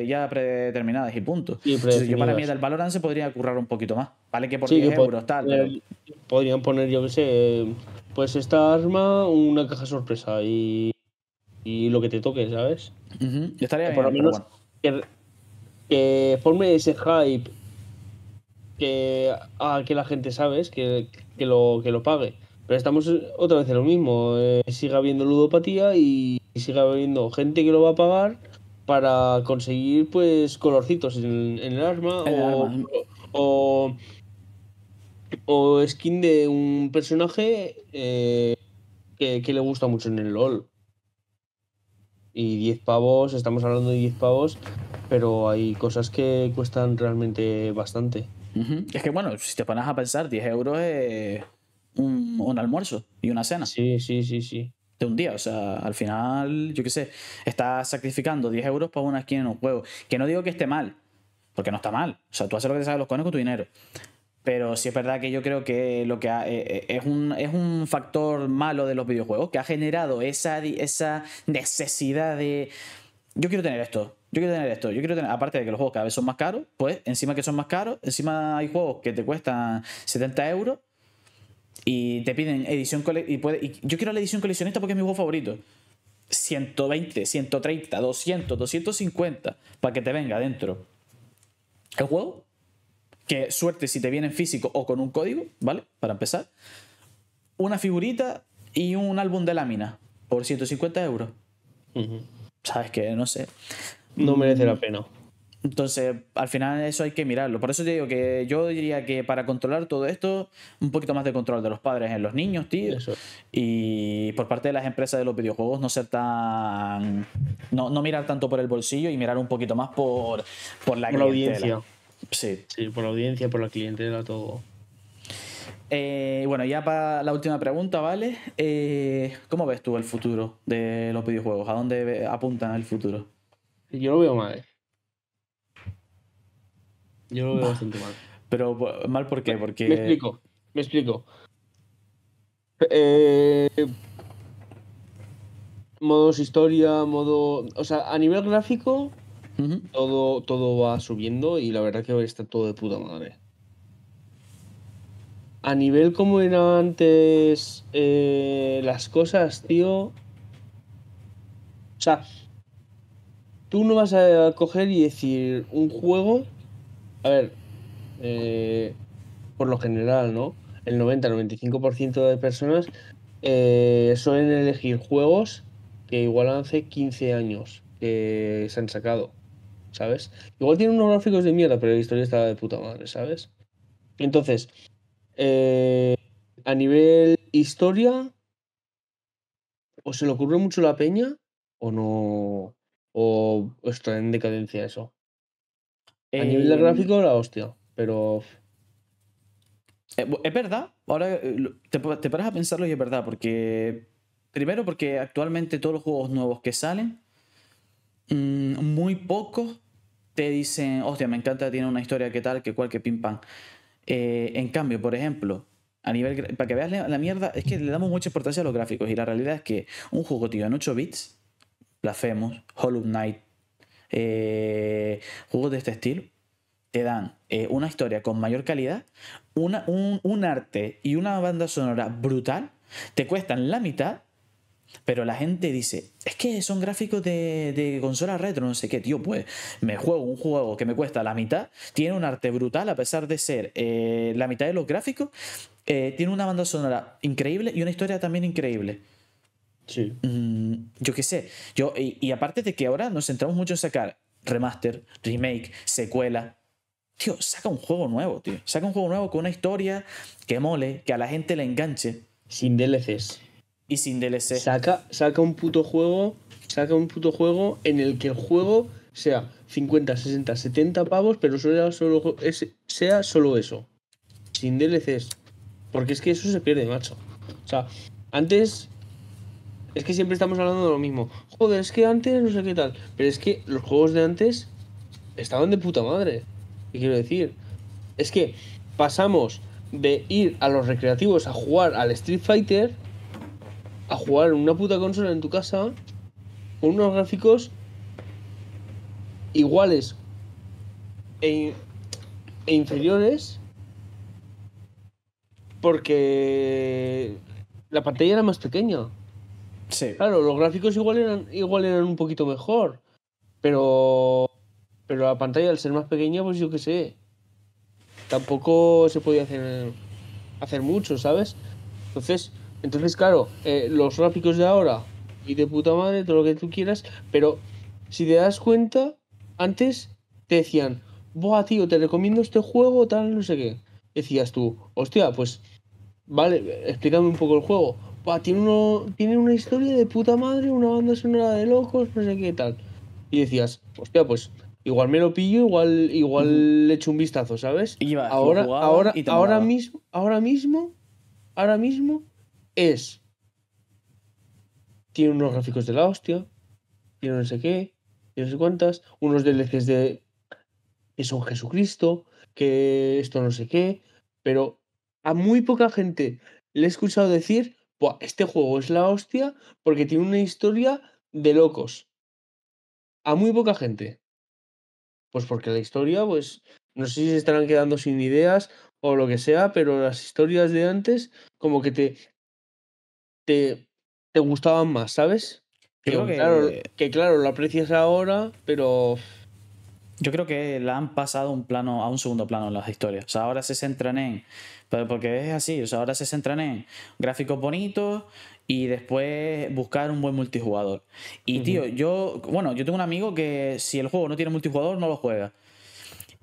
ya predeterminadas y punto. y yo para mí del Valorant se podría currar un poquito más. Vale que por 10 euros tal. Podrían poner, yo qué sé, pues esta arma, una caja sorpresa y, y lo que te toque, ¿sabes? yo Estaría bien, por lo menos que forme ese hype que, ah, que la gente sabe, que, lo, que lo pague. Pero estamos otra vez en lo mismo. siga eh, sigue habiendo ludopatía y sigue habiendo gente que lo va a pagar para conseguir pues colorcitos en, el arma, o, skin de un personaje eh, que, que, le gusta mucho en el LOL y 10 pavos, estamos hablando de 10 pavos, pero hay cosas que cuestan realmente bastante. Es que bueno, si te pones a pensar, 10 euros es un, almuerzo y una cena. Sí, sí, sí, sí. De un día, o sea, al final, yo qué sé, estás sacrificando 10 euros para una esquina en un juego. Que no digo que esté mal, porque no está mal. O sea, tú haces lo que te sabes los conejos con tu dinero. Pero sí es verdad que yo creo que lo que eh, eh, es, un, es un factor malo de los videojuegos, que ha generado esa, esa necesidad de. Yo quiero tener esto, yo quiero tener esto, yo quiero tener. Aparte de que los juegos cada vez son más caros, pues encima que son más caros, encima hay juegos que te cuestan 70 euros y te piden edición. y, yo quiero la edición coleccionista porque es mi juego favorito. 120, 130, 200, 250 para que te venga adentro. El juego que suerte si te viene en físico o con un código, ¿vale? Para empezar. Una figurita y un álbum de lámina por 150 euros. ¿Sabes que No sé. No merece la mm. pena. Entonces, al final eso hay que mirarlo. Por eso te digo que yo diría que para controlar todo esto, un poquito más de control de los padres en los niños, tío. Y por parte de las empresas de los videojuegos, no ser tan. No, mirar tanto por el bolsillo y mirar un poquito más por, la, por la audiencia. Sí. por la audiencia, por la clientela, todo. Eh, bueno, ya para la última pregunta, ¿vale? Eh, ¿Cómo ves tú el futuro de los videojuegos? ¿A dónde apuntan el futuro? Yo lo veo mal. Yo lo veo bastante mal. Pero mal por qué? Porque... Me explico, me explico. Eh, modos historia, modo... O sea, a nivel gráfico todo, todo va subiendo y la verdad que está todo de puta madre. A nivel como eran antes eh, las cosas, tío. O sea, tú no vas a coger y decir un juego. A ver, eh, por lo general, ¿no? El 90-95% de personas eh, suelen elegir juegos que igual hace 15 años que se han sacado. ¿sabes? Igual tiene unos gráficos de mierda, pero la historia está de puta madre, ¿sabes? Entonces, eh, a nivel historia, o se le ocurre mucho la peña, o no. O está en decadencia eso. A em, nivel de gráfico, la hostia, pero. Eh, es verdad, ahora eh, te, te paras a pensarlo y es verdad, porque. Primero, porque actualmente todos los juegos nuevos que salen mm, muy pocos te dicen, hostia, me encanta, tiene una historia que tal, que cual, que pim pam. Eh, en cambio, por ejemplo, a nivel. Para que veas la mierda, es que le damos mucha importancia a los gráficos. Y la realidad es que un juego, tío, en 8 bits, Blasphemous, Hollow Knight, eh, juegos de este estilo, te dan eh, una historia con mayor calidad, un, un arte y una banda sonora brutal, te cuestan la mitad pero la gente dice, es que son gráficos de, de, consola retro, no sé qué, tío, pues me juego un juego que me cuesta la mitad, tiene un arte brutal a pesar de ser eh, la mitad de los gráficos, eh, tiene una banda sonora increíble y una historia también increíble. Sí. Mm, yo qué sé, yo, y, y aparte de que ahora nos centramos mucho en sacar remaster, remake, secuela, tío, saca un juego nuevo, tío. Saca un juego nuevo con una historia que mole, que a la gente le enganche. Sin DLCs y sin DLC. Saca, saca un puto juego, saca un puto juego en el que el juego sea 50, 60, 70 pavos, pero sea solo, sea solo eso. Sin DLCs. Porque es que eso se pierde, macho. O sea, antes. Es que siempre estamos hablando de lo mismo. Joder, es que antes no sé qué tal. Pero es que los juegos de antes estaban de puta madre. ¿Qué quiero decir? Es que pasamos de ir a los recreativos a jugar al Street Fighter a jugar en una puta consola en tu casa con unos gráficos iguales e, e, inferiores porque la pantalla era más pequeña. Sí. Claro, los gráficos igual eran, igual eran un poquito mejor, pero, pero la pantalla al ser más pequeña, pues yo qué sé, tampoco se podía hacer, hacer mucho, ¿sabes? Entonces, entonces, claro, eh, los gráficos de ahora, y de puta madre, todo lo que tú quieras, pero si te das cuenta, antes te decían, Buah, tío, te recomiendo este juego, tal, no sé qué. Decías tú, hostia, pues, vale, explícame un poco el juego. Buah, tiene, uno, tiene una historia de puta madre, una banda sonora de locos, no sé qué tal. Y decías, hostia, pues, igual me lo pillo, igual, igual le echo un vistazo, ¿sabes? Y ahora, ahora, ahora mismo, ahora mismo, ahora mismo, es. Tiene unos gráficos de la hostia, tiene no sé qué, tiene no sé cuántas, unos DLCs de. que son Jesucristo, que esto no sé qué, pero a muy poca gente le he escuchado decir, Buah, este juego es la hostia porque tiene una historia de locos. A muy poca gente. Pues porque la historia, pues, no sé si se estarán quedando sin ideas o lo que sea, pero las historias de antes como que te te, te gustaban más, ¿sabes? Que, que... Claro, lo aprecias ahora, pero... Yo creo que la han pasado un plano, a un segundo plano en las historias. O sea, ahora se centran en. Pues, porque es así, o sea, ahora se centran en gráficos bonitos y después buscar un buen multijugador. Y tío, yo. Bueno, yo tengo un amigo que si el juego no tiene multijugador, no lo juega.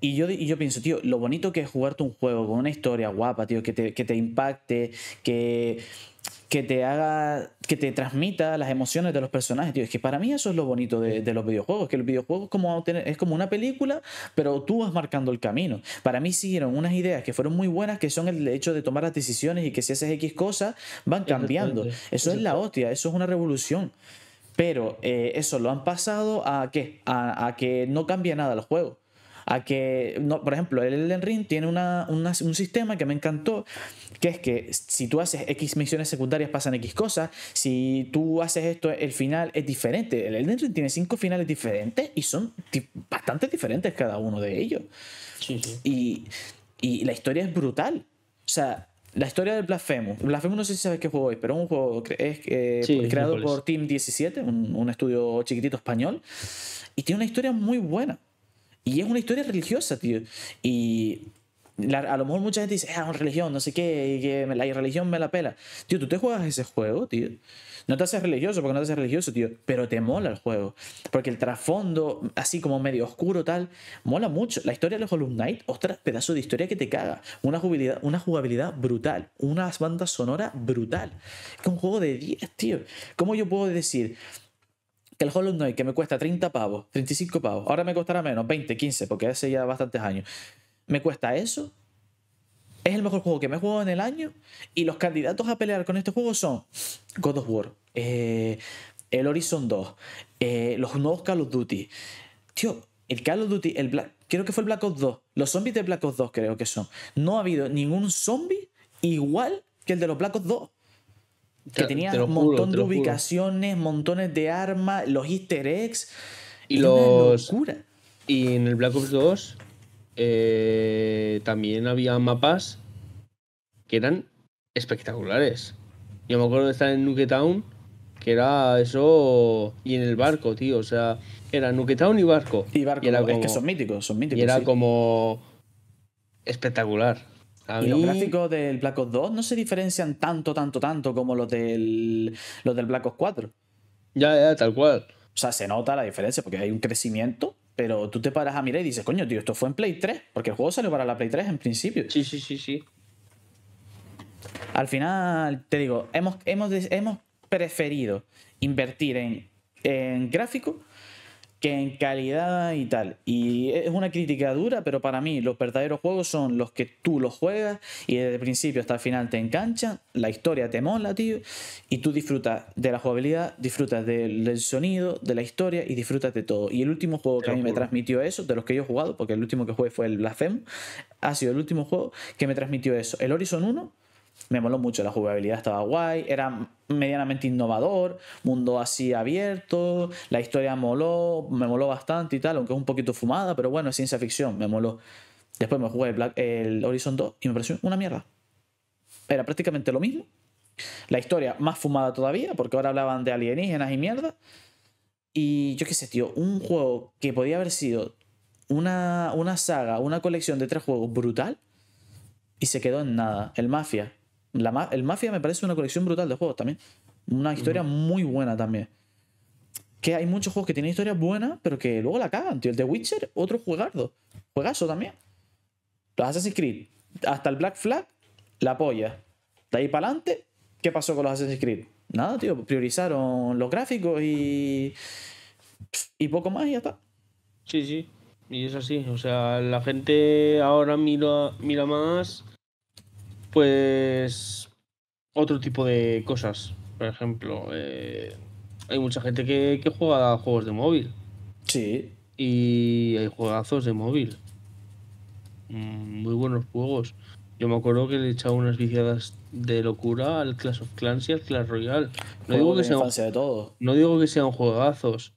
Y yo, yo pienso, tío, lo bonito que es jugarte un juego con una historia guapa, tío, que que te impacte, que que te haga, que te transmita las emociones de los personajes, tío. Es que para mí eso es lo bonito de, los videojuegos, que el videojuego como, es como una película, pero tú vas marcando el camino. Para mí siguieron unas ideas que fueron muy buenas, que son el hecho de tomar las decisiones y que si haces X cosas, van cambiando. Eso es la hostia, eso es una revolución. Pero eh, eso lo han pasado a qué? a que no cambia nada el juego a que, por ejemplo, el Elden Ring tiene un sistema que me encantó, que es que si tú haces X misiones secundarias pasan X cosas, si tú haces esto, el final es diferente. El Elden Ring tiene cinco finales diferentes y son bastante diferentes cada uno de ellos. Y, la historia es brutal. O sea, la historia del blasfemo, blasfemo no sé si sabes qué juego es, pero es un juego eh, es, creado por Team 17, un, un, estudio chiquitito español. Y tiene una historia muy buena. Y es una historia religiosa, tío. Y a lo mejor mucha gente dice, ah, una religión, no sé qué, que la religión me la pela. Tío, tú te juegas ese juego, tío. No te haces religioso porque no te haces religioso, tío, pero te mola el juego. Porque el trasfondo, así como medio oscuro, tal, mola mucho. La historia de los Hollow Knight, ostras, pedazo de historia que te caga. Una jugabilidad, una jugabilidad brutal. Una banda sonora brutal. Es un juego de 10, tío. ¿Cómo yo puedo decir, que el Hollow Knight, que me cuesta 30 pavos, 35 pavos, ahora me costará menos, 20, 15, porque hace ya bastantes años, me cuesta eso, es el mejor juego que me he jugado en el año, y los candidatos a pelear con este juego son God of War, eh, el Horizon 2, eh, los nuevos Call of Duty. Tío, el Call of Duty, el Black, creo que fue el Black Ops 2, los zombies de Black Ops 2 creo que son. No ha habido ningún zombie igual que el de los Black Ops 2. Que tenía un montón de ubicaciones, montones de armas, los easter eggs. Y los. locura. Y en el Black Ops 2 eh, también había mapas que eran espectaculares. Yo me acuerdo de estar en Nuketown, que era eso. Y en el barco, tío. O sea, era Town y barco. Y barco, es que son míticos, son míticos. Y era como espectacular. Y los gráficos del Black Ops 2 no se diferencian tanto, tanto, tanto como los del, los del Black Ops 4. Ya, ya, tal cual. O sea, se nota la diferencia porque hay un crecimiento, pero tú te paras a mirar y dices, coño, tío, esto fue en Play 3, porque el juego salió para la Play 3 en principio. Sí, sí, sí, sí. Al final, te digo, hemos, hemos, preferido invertir en, en gráficos que en calidad y tal. Y es una crítica dura, pero para mí los verdaderos juegos son los que tú los juegas y desde el principio hasta el final te enganchan, la historia te mola, tío, y tú disfrutas de la jugabilidad, disfrutas del, sonido, de la historia y disfrutas de todo. Y el último juego que a mí me transmitió eso, de los que yo he jugado, porque el último que jugué fue el Blazem ha sido el último juego que me transmitió eso. El Horizon 1 me moló mucho, la jugabilidad estaba guay, era medianamente innovador, mundo así abierto, la historia moló, me moló bastante y tal, aunque es un poquito fumada, pero bueno, es ciencia ficción, me moló. Después me jugué el, Black, el Horizon 2 y me pareció una mierda. Era prácticamente lo mismo. La historia más fumada todavía, porque ahora hablaban de alienígenas y mierda. Y yo qué sé, tío, un juego que podía haber sido una, una saga, una colección de tres juegos brutal y se quedó en nada. El Mafia, el Mafia me parece una colección brutal de juegos también. Una historia muy buena también. Que hay muchos juegos que tienen historias buenas, pero que luego la cagan, tío. El de Witcher, otro juegardo. Juegazo también. Los Assassin's Creed. Hasta el Black Flag, la polla. De ahí para adelante, ¿qué pasó con los Assassin's Creed? Nada, tío. Priorizaron los gráficos y. Y poco más y ya está. Sí, sí. Y es así. O sea, la gente ahora mira, mira más pues otro tipo de cosas. Por ejemplo, eh, hay mucha gente que, juega a juegos de móvil. Sí. Y hay juegazos de móvil. Mm, muy buenos juegos. Yo me acuerdo que le echaba unas viciadas de locura al Clash of Clans y al Clash Royale. No digo, que sean, no digo que sean juegazos,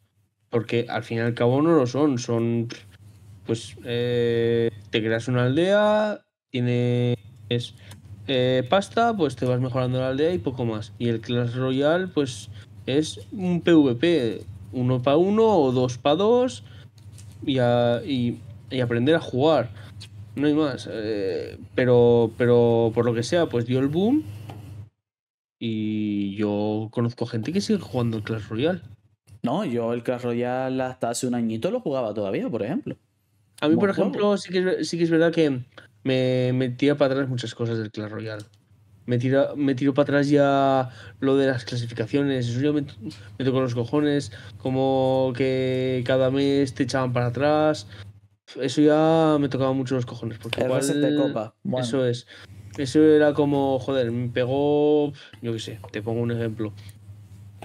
porque al fin y al cabo no lo son. Son, pues, eh, te creas una aldea, tienes eh, pasta, pues te vas mejorando la aldea y poco más. Y el Clash Royale, pues es un PvP, uno para uno o dos para dos, y, y, aprender a jugar. No hay más. Eh, pero, pero por lo que sea, pues dio el boom. Y yo conozco gente que sigue jugando el Clash Royale. No, yo el Clash Royale hasta hace un añito lo jugaba todavía, por ejemplo. A mí, por ejemplo, sí sí que es verdad que me, metía para atrás muchas cosas del Clash Royale. Me, tiró me tiro para atrás ya lo de las clasificaciones. Eso ya me, tocó los cojones. Como que cada mes te echaban para atrás. Eso ya me tocaba mucho los cojones. Porque copa. Eso es. Eso era como, joder, me pegó, yo qué sé, te pongo un ejemplo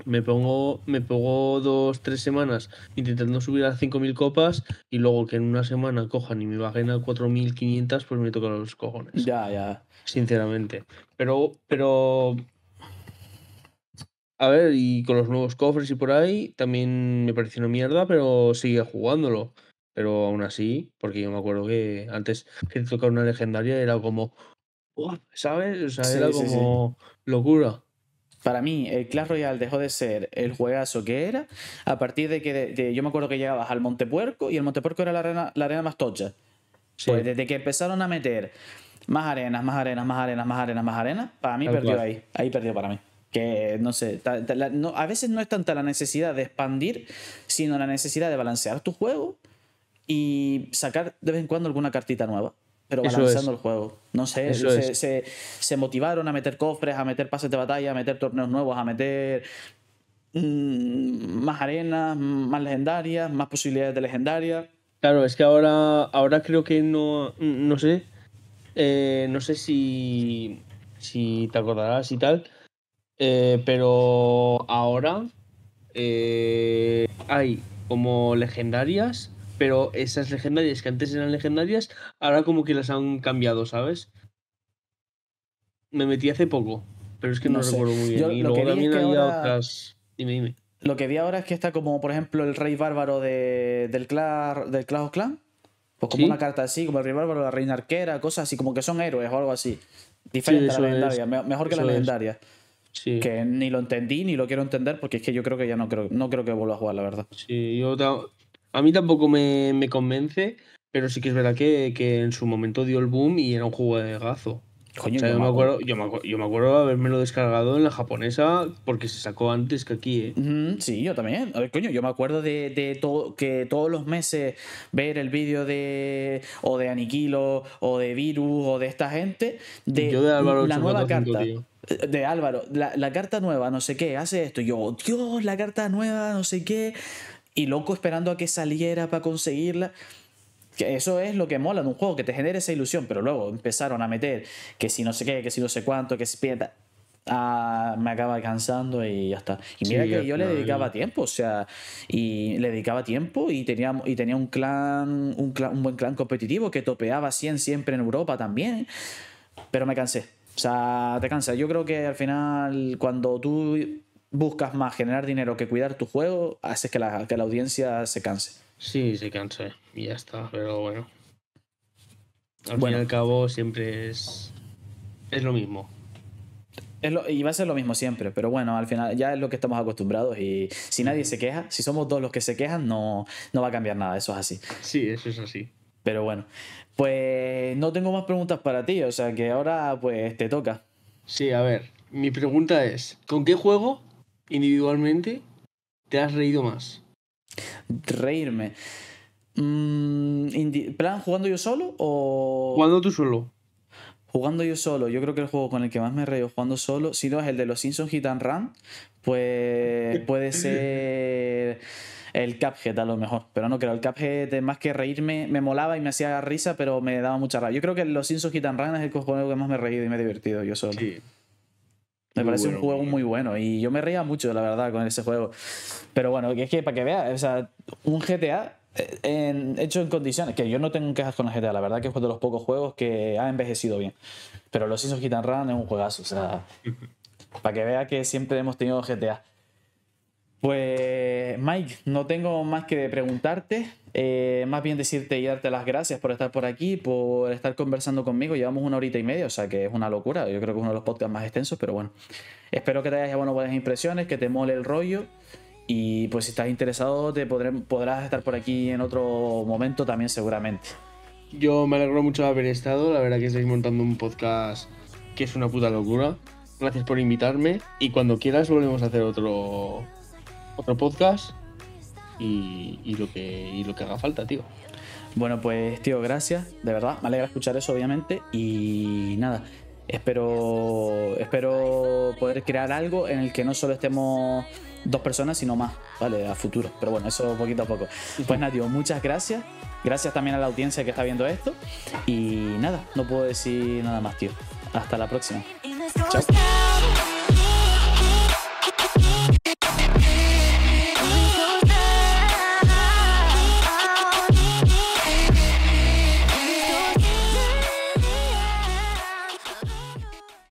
me pongo, me pongo dos, tres semanas intentando subir a 5.000 copas y luego que en una semana cojan y me bajen a 4.500, pues me tocan los cojones. Ya, ya. Sinceramente. Pero, pero... A ver, y con los nuevos cofres y por ahí, también me pareció una mierda, pero sigue jugándolo. Pero aún así, porque yo me acuerdo que antes que tocar una legendaria era como, ¿sabes? O sea, era como locura. Para mí, el Clash Royale dejó de ser el juegazo que era a partir de que yo me acuerdo que llegabas al Montepuerco y el Montepuerco era la arena, la arena más tocha. Pues desde que empezaron a meter más arenas, más arenas, más arenas, más arenas, más arenas, para mí perdió ahí. Ahí perdió para mí. Que no sé, a veces no es tanta la necesidad de expandir, sino la necesidad de balancear tu juego y sacar de vez en cuando alguna cartita nueva pero balanceando el juego. No sé, se, motivaron a meter cofres, a meter pases de batalla, a meter torneos nuevos, a meter mm, más arenas, más legendarias, más posibilidades de legendarias. Claro, es que ahora, ahora creo que no, no sé, eh, no sé si, si te acordarás y tal, eh, pero ahora eh, hay como legendarias pero esas legendarias que antes eran legendarias, ahora como que las han cambiado, ¿sabes? Me metí hace poco, pero es que no, recuerdo muy bien. y luego también había otras. Dime, dime. Lo que vi ahora es que está como, por ejemplo, el rey bárbaro de, del, Clash del of Clans. Pues como una carta así, como el rey bárbaro, la reina arquera, cosas así, como que son héroes o algo así. Diferente a la legendaria, mejor que la legendaria. Sí. Que ni lo entendí ni lo quiero entender porque es que yo creo que ya no creo, no creo que vuelva a jugar, la verdad. Sí, yo a mí tampoco me, convence, pero sí que es verdad que, en su momento dio el boom y era un juego de gazo. yo, me acuerdo, yo, me descargado en la japonesa porque se sacó antes que aquí, ¿eh? sí, yo también. A ver, coño, yo me acuerdo de, que todos los meses ver el vídeo de. o de Aniquilo, o de Virus, o de esta gente. De, yo de Álvaro la nueva carta. Eh, de Álvaro, la, carta nueva, no sé qué, hace esto. yo, Dios, la carta nueva, no sé qué y loco esperando a que saliera para conseguirla. Que eso es lo que mola de un juego, que te genere esa ilusión, pero luego empezaron a meter que si no sé qué, que si no sé cuánto, que si pierda. Ah, me acaba cansando y ya está. Y mira que yo le dedicaba tiempo, o sea, y le dedicaba tiempo y tenía, y tenía un, clan, un clan, un buen clan competitivo que topeaba 100 siempre en Europa también, pero me cansé. O sea, te cansa. Yo creo que al final, cuando tú buscas más generar dinero que cuidar tu juego, haces que la, audiencia se canse. Sí, se canse y ya está, pero bueno. Al bueno. fin y al cabo siempre es, es lo mismo. y va a ser lo mismo siempre, pero bueno, al final ya es lo que estamos acostumbrados y si nadie se queja, si somos dos los que se quejan, no, no va a cambiar nada, eso es así. Sí, eso es así. Pero bueno, pues no tengo más preguntas para ti, o sea que ahora pues te toca. Sí, a ver, mi pregunta es, ¿con qué juego individualmente te has reído más? Reírme. Mm, ¿Plan jugando yo solo o.? Jugando tú solo. Jugando yo solo, yo creo que el juego con el que más me reído jugando solo, si no es el de los Simpsons Hit and Run, pues puede ser el Cuphead a lo mejor, pero no creo. El Cuphead, eh, más que reírme, me molaba y me hacía risa, pero me daba mucha rabia. Yo creo que los Simpsons Hit and Run es el juego que más me he reído y me he divertido yo solo. Me parece un juego muy bueno. Y yo me reía mucho, la verdad, con ese juego. Pero bueno, es que para que vea o sea, un GTA eh, en, hecho en condiciones. Que yo no tengo quejas con el GTA, la verdad que es uno de los pocos juegos que ha envejecido bien. Pero los hizo Gitan Run es un juegazo, o sea. para que vea que siempre hemos tenido GTA. Pues, Mike, no tengo más que preguntarte. Eh, más bien decirte y darte las gracias por estar por aquí, por estar conversando conmigo. Llevamos una horita y media, o sea que es una locura. Yo creo que es uno de los podcasts más extensos, pero bueno. Espero que te hayas llevado buenas impresiones, que te mole el rollo. Y pues si estás interesado, te podré, podrás estar por aquí en otro momento también seguramente. Yo me alegro mucho de haber estado. La verdad que estáis montando un podcast que es una puta locura. Gracias por invitarme y cuando quieras volvemos a hacer otro, otro podcast y, lo que, lo que haga falta, tío. Bueno, pues tío, gracias, de verdad, me alegra escuchar eso, obviamente, y nada, espero, espero poder crear algo en el que no solo estemos dos personas, sino más, ¿vale? A futuro. Pero bueno, eso poquito a poco. Pues nada, tío, muchas gracias. Gracias también a la audiencia que está viendo esto. Y nada, no puedo decir nada más, tío. Hasta la próxima.